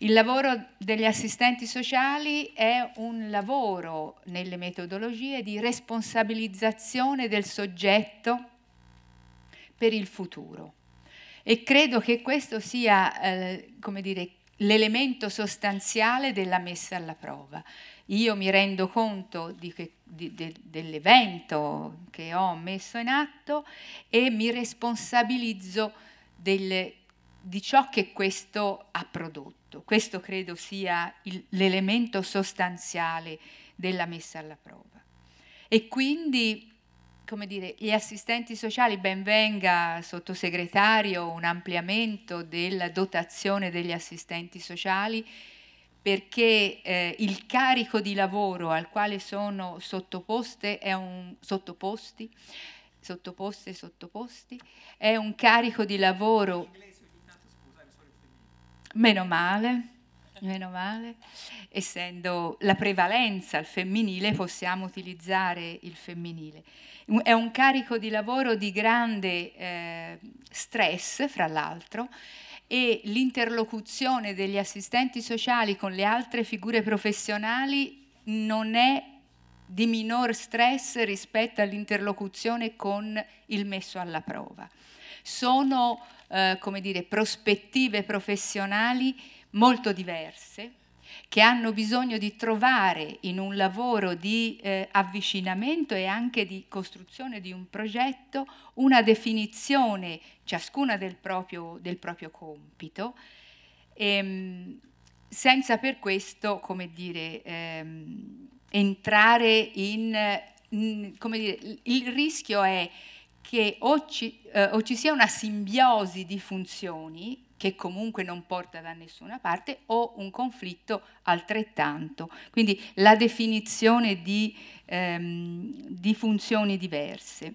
Il lavoro degli assistenti sociali è un lavoro nelle metodologie di responsabilizzazione del soggetto per il futuro e credo che questo sia eh, l'elemento sostanziale della messa alla prova. Io mi rendo conto de, dell'evento che ho messo in atto e mi responsabilizzo delle di ciò che questo ha prodotto. Questo credo sia l'elemento sostanziale della messa alla prova. E quindi, come dire, gli assistenti sociali, benvenga sottosegretario, un ampliamento della dotazione degli assistenti sociali perché eh, il carico di lavoro al quale sono sottoposte è un, sottoposti, sottoposte, sottoposti, è un carico di lavoro... Meno male, meno male. Essendo la prevalenza al femminile, possiamo utilizzare il femminile. È un carico di lavoro di grande eh, stress, fra l'altro, e l'interlocuzione degli assistenti sociali con le altre figure professionali non è di minor stress rispetto all'interlocuzione con il messo alla prova. Sono eh, come dire, prospettive professionali molto diverse, che hanno bisogno di trovare in un lavoro di eh, avvicinamento e anche di costruzione di un progetto una definizione ciascuna del proprio, del proprio compito, ehm, senza per questo come dire, ehm, entrare in, in come dire, il rischio è che o ci, eh, o ci sia una simbiosi di funzioni che comunque non porta da nessuna parte, o un conflitto altrettanto. Quindi la definizione di, ehm, di funzioni diverse.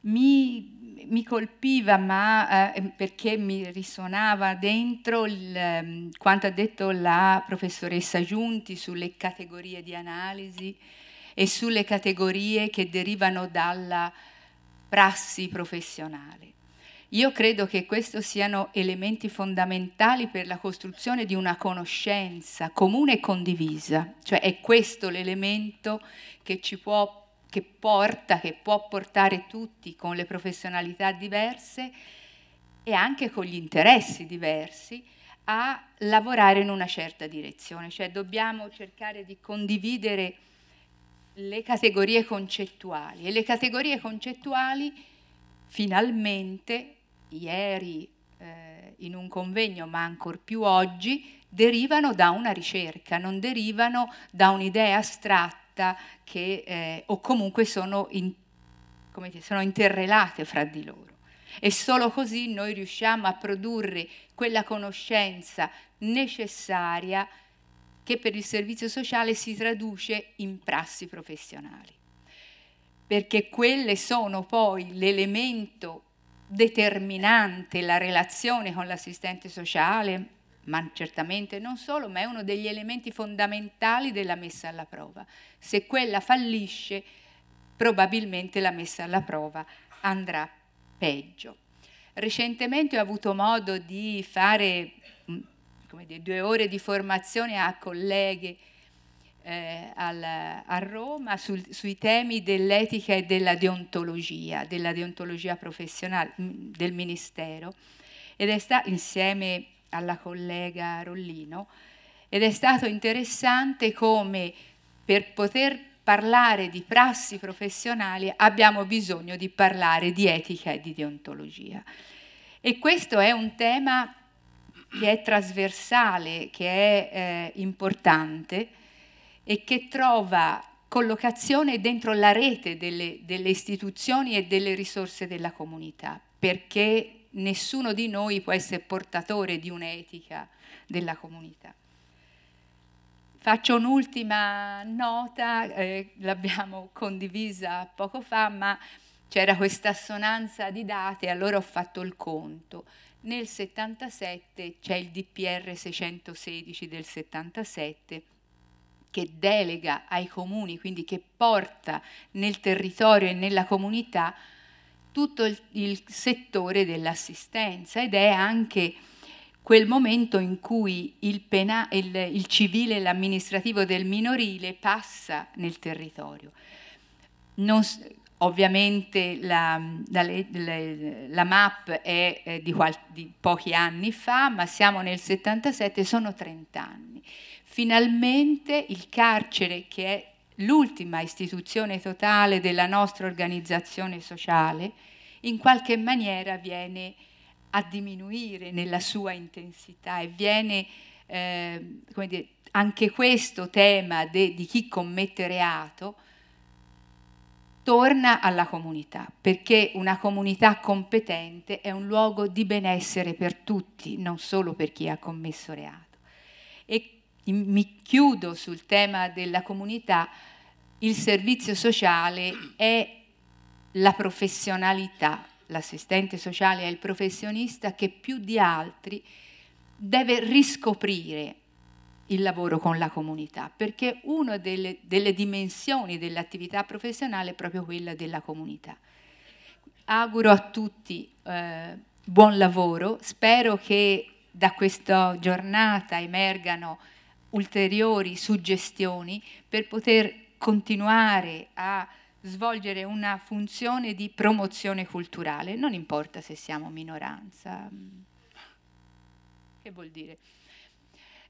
Mi, mi colpiva, ma eh, perché mi risuonava dentro il, ehm, quanto ha detto la professoressa Giunti sulle categorie di analisi, e sulle categorie che derivano dalla prassi professionale. Io credo che questi siano elementi fondamentali per la costruzione di una conoscenza comune e condivisa, cioè è questo l'elemento che ci può che porta, che può portare tutti con le professionalità diverse e anche con gli interessi diversi a lavorare in una certa direzione, cioè dobbiamo cercare di condividere le categorie concettuali e le categorie concettuali finalmente ieri eh, in un convegno ma ancor più oggi derivano da una ricerca, non derivano da un'idea astratta che, eh, o comunque sono, in, dire, sono interrelate fra di loro. E solo così noi riusciamo a produrre quella conoscenza necessaria che per il servizio sociale si traduce in prassi professionali, perché quelle sono poi l'elemento determinante, la relazione con l'assistente sociale, ma certamente non solo, ma è uno degli elementi fondamentali della messa alla prova. Se quella fallisce, probabilmente la messa alla prova andrà peggio. Recentemente ho avuto modo di fare dire, due ore di formazione a colleghe eh, al, a Roma sul, sui temi dell'etica e della deontologia, della deontologia professionale mm, del Ministero, ed è sta, insieme alla collega Rollino, ed è stato interessante come per poter parlare di prassi professionali abbiamo bisogno di parlare di etica e di deontologia. E questo è un tema che è trasversale, che è eh, importante e che trova collocazione dentro la rete delle, delle istituzioni e delle risorse della comunità, perché nessuno di noi può essere portatore di un'etica della comunità. Faccio un'ultima nota, eh, l'abbiamo condivisa poco fa, ma c'era questa assonanza di date, allora ho fatto il conto nel 77 c'è il DPR 616 del 77 che delega ai comuni, quindi che porta nel territorio e nella comunità tutto il, il settore dell'assistenza ed è anche quel momento in cui il, pena, il, il civile e l'amministrativo del minorile passa nel territorio. Non, Ovviamente la, la, la, la MAP è eh, di, di, pochi anni fa, ma siamo nel 77, sono 30 anni. Finalmente il carcere, che è l'ultima istituzione totale della nostra organizzazione sociale, in qualche maniera viene a diminuire nella sua intensità e viene, eh, come dire, anche questo tema de, di chi commette reato torna alla comunità, perché una comunità competente è un luogo di benessere per tutti, non solo per chi ha commesso reato. E mi chiudo sul tema della comunità, il servizio sociale è la professionalità, l'assistente sociale è il professionista che più di altri deve riscoprire il lavoro con la comunità, perché una delle, delle dimensioni dell'attività professionale è proprio quella della comunità. Auguro a tutti eh, buon lavoro, spero che da questa giornata emergano ulteriori suggestioni per poter continuare a svolgere una funzione di promozione culturale, non importa se siamo minoranza, che vuol dire?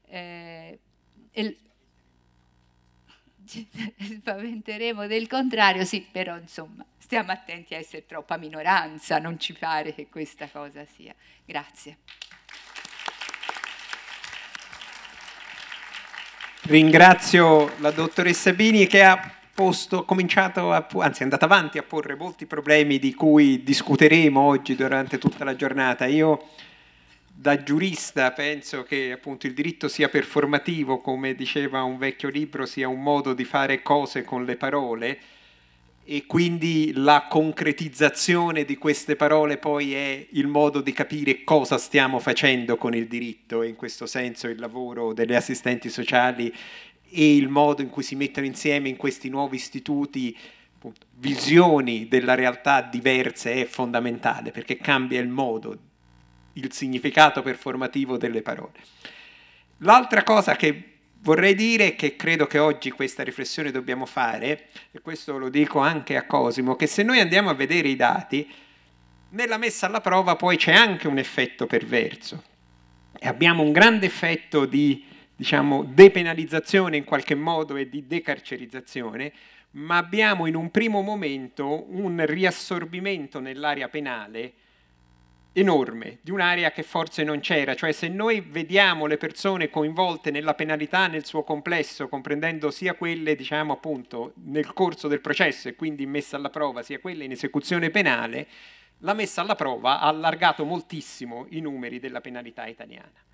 eh, il, spaventeremo del contrario, sì, però insomma stiamo attenti a essere troppa minoranza, non ci pare che questa cosa sia. Grazie. Ringrazio la dottoressa Bini che ha posto, cominciato a, anzi è andata avanti a porre molti problemi di cui discuteremo oggi durante tutta la giornata. Io da giurista penso che appunto il diritto sia performativo, come diceva un vecchio libro, sia un modo di fare cose con le parole e quindi la concretizzazione di queste parole poi è il modo di capire cosa stiamo facendo con il diritto e in questo senso il lavoro delle assistenti sociali e il modo in cui si mettono insieme in questi nuovi istituti visioni della realtà diverse è fondamentale perché cambia il modo il significato performativo delle parole. L'altra cosa che vorrei dire, che credo che oggi questa riflessione dobbiamo fare, e questo lo dico anche a Cosimo, che se noi andiamo a vedere i dati, nella messa alla prova poi c'è anche un effetto perverso. E abbiamo un grande effetto di diciamo, depenalizzazione in qualche modo e di decarcerizzazione, ma abbiamo in un primo momento un riassorbimento nell'area penale enorme di un'area che forse non c'era, cioè se noi vediamo le persone coinvolte nella penalità nel suo complesso, comprendendo sia quelle, diciamo appunto, nel corso del processo e quindi messa alla prova, sia quelle in esecuzione penale, la messa alla prova ha allargato moltissimo i numeri della penalità italiana.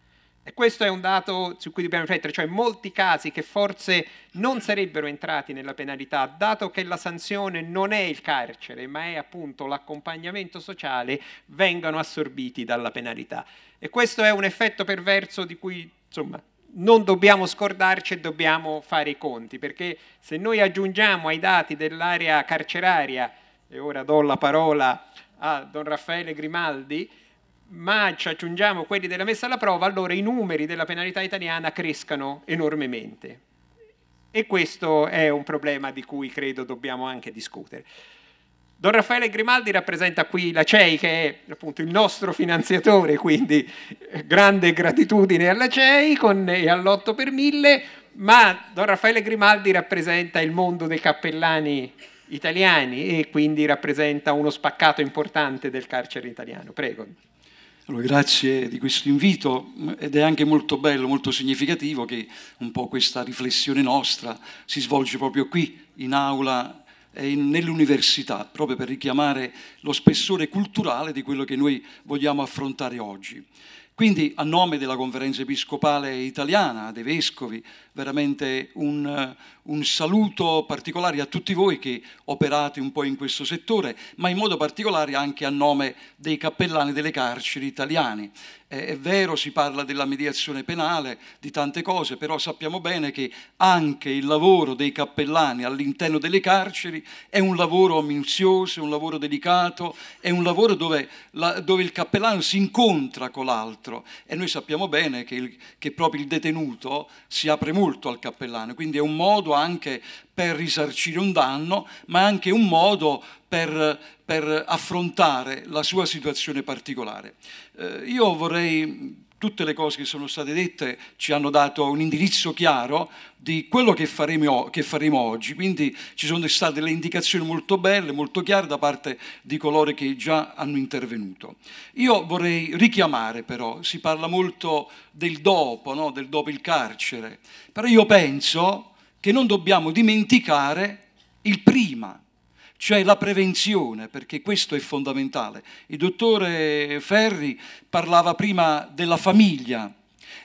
E questo è un dato su cui dobbiamo riflettere, cioè molti casi che forse non sarebbero entrati nella penalità, dato che la sanzione non è il carcere, ma è appunto l'accompagnamento sociale, vengano assorbiti dalla penalità. E questo è un effetto perverso di cui, insomma, non dobbiamo scordarci e dobbiamo fare i conti, perché se noi aggiungiamo ai dati dell'area carceraria, e ora do la parola a Don Raffaele Grimaldi, ma ci aggiungiamo quelli della messa alla prova, allora i numeri della penalità italiana crescano enormemente. E questo è un problema di cui credo dobbiamo anche discutere. Don Raffaele Grimaldi rappresenta qui la CEI, che è appunto il nostro finanziatore, quindi eh, grande gratitudine alla CEI e all'otto per mille, ma Don Raffaele Grimaldi rappresenta il mondo dei cappellani italiani e quindi rappresenta uno spaccato importante del carcere italiano. Prego. Allora, grazie di questo invito ed è anche molto bello, molto significativo che un po' questa riflessione nostra si svolge proprio qui in aula e nell'università, proprio per richiamare lo spessore culturale di quello che noi vogliamo affrontare oggi. Quindi a nome della conferenza episcopale italiana, dei vescovi, veramente un, un, saluto particolare a tutti voi che operate un po' in questo settore, ma in modo particolare anche a nome dei cappellani delle carceri italiani. Eh, è vero, si parla della mediazione penale, di tante cose, però sappiamo bene che anche il lavoro dei cappellani all'interno delle carceri è un lavoro minuzioso, è un lavoro delicato, è un lavoro dove, la, dove il cappellano si incontra con l'altro altro e noi sappiamo bene che, il, che proprio il detenuto si apre molto al cappellano, quindi è un modo anche per risarcire un danno, ma anche un modo per, per affrontare la sua situazione particolare. Eh, io vorrei tutte le cose che sono state dette ci hanno dato un indirizzo chiaro di quello che faremo, che faremo, oggi. Quindi ci sono state delle indicazioni molto belle, molto chiare da parte di coloro che già hanno intervenuto. Io vorrei richiamare però, si parla molto del dopo, no? del dopo il carcere, però io penso che non dobbiamo dimenticare il prima, cioè la prevenzione, perché questo è fondamentale. Il dottore Ferri parlava prima della famiglia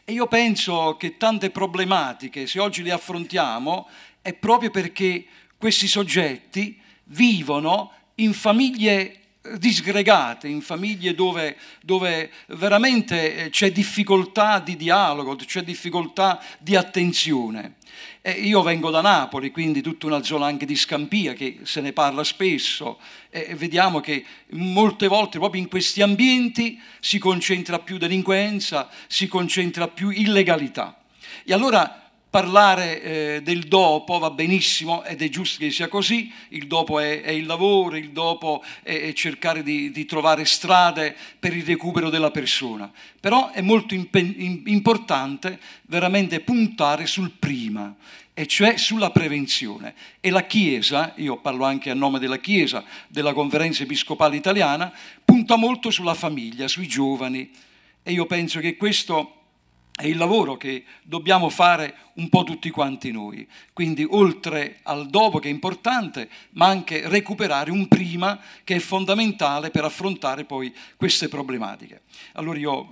e io penso che tante problematiche, se oggi le affrontiamo, è proprio perché questi soggetti vivono in famiglie disgregate, in famiglie dove, dove veramente eh, c'è difficoltà di dialogo, c'è difficoltà di attenzione. Eh, io vengo da Napoli, quindi tutta una zona anche di Scampia che se ne parla spesso. Eh, vediamo che molte volte proprio in questi ambienti si concentra più delinquenza, si concentra più illegalità. E allora Parlare eh, del dopo va benissimo ed è giusto che sia così, il dopo è, è il lavoro, il dopo è, è cercare di, di, trovare strade per il recupero della persona, però è molto importante veramente puntare sul prima, e cioè sulla prevenzione. E la Chiesa, io parlo anche a nome della Chiesa, della Conferenza Episcopale Italiana, punta molto sulla famiglia, sui giovani e io penso che questo è il lavoro che dobbiamo fare un po' tutti quanti noi. Quindi oltre al dopo che è importante, ma anche recuperare un prima che è fondamentale per affrontare poi queste problematiche. Allora io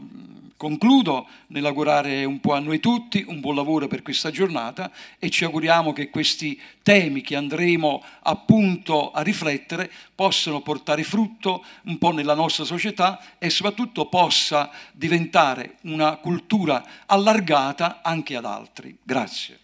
Concludo nell'augurare un po' a noi tutti un buon lavoro per questa giornata e ci auguriamo che questi temi che andremo appunto a riflettere possano portare frutto un po' nella nostra società e soprattutto possa diventare una cultura allargata anche ad altri. Grazie.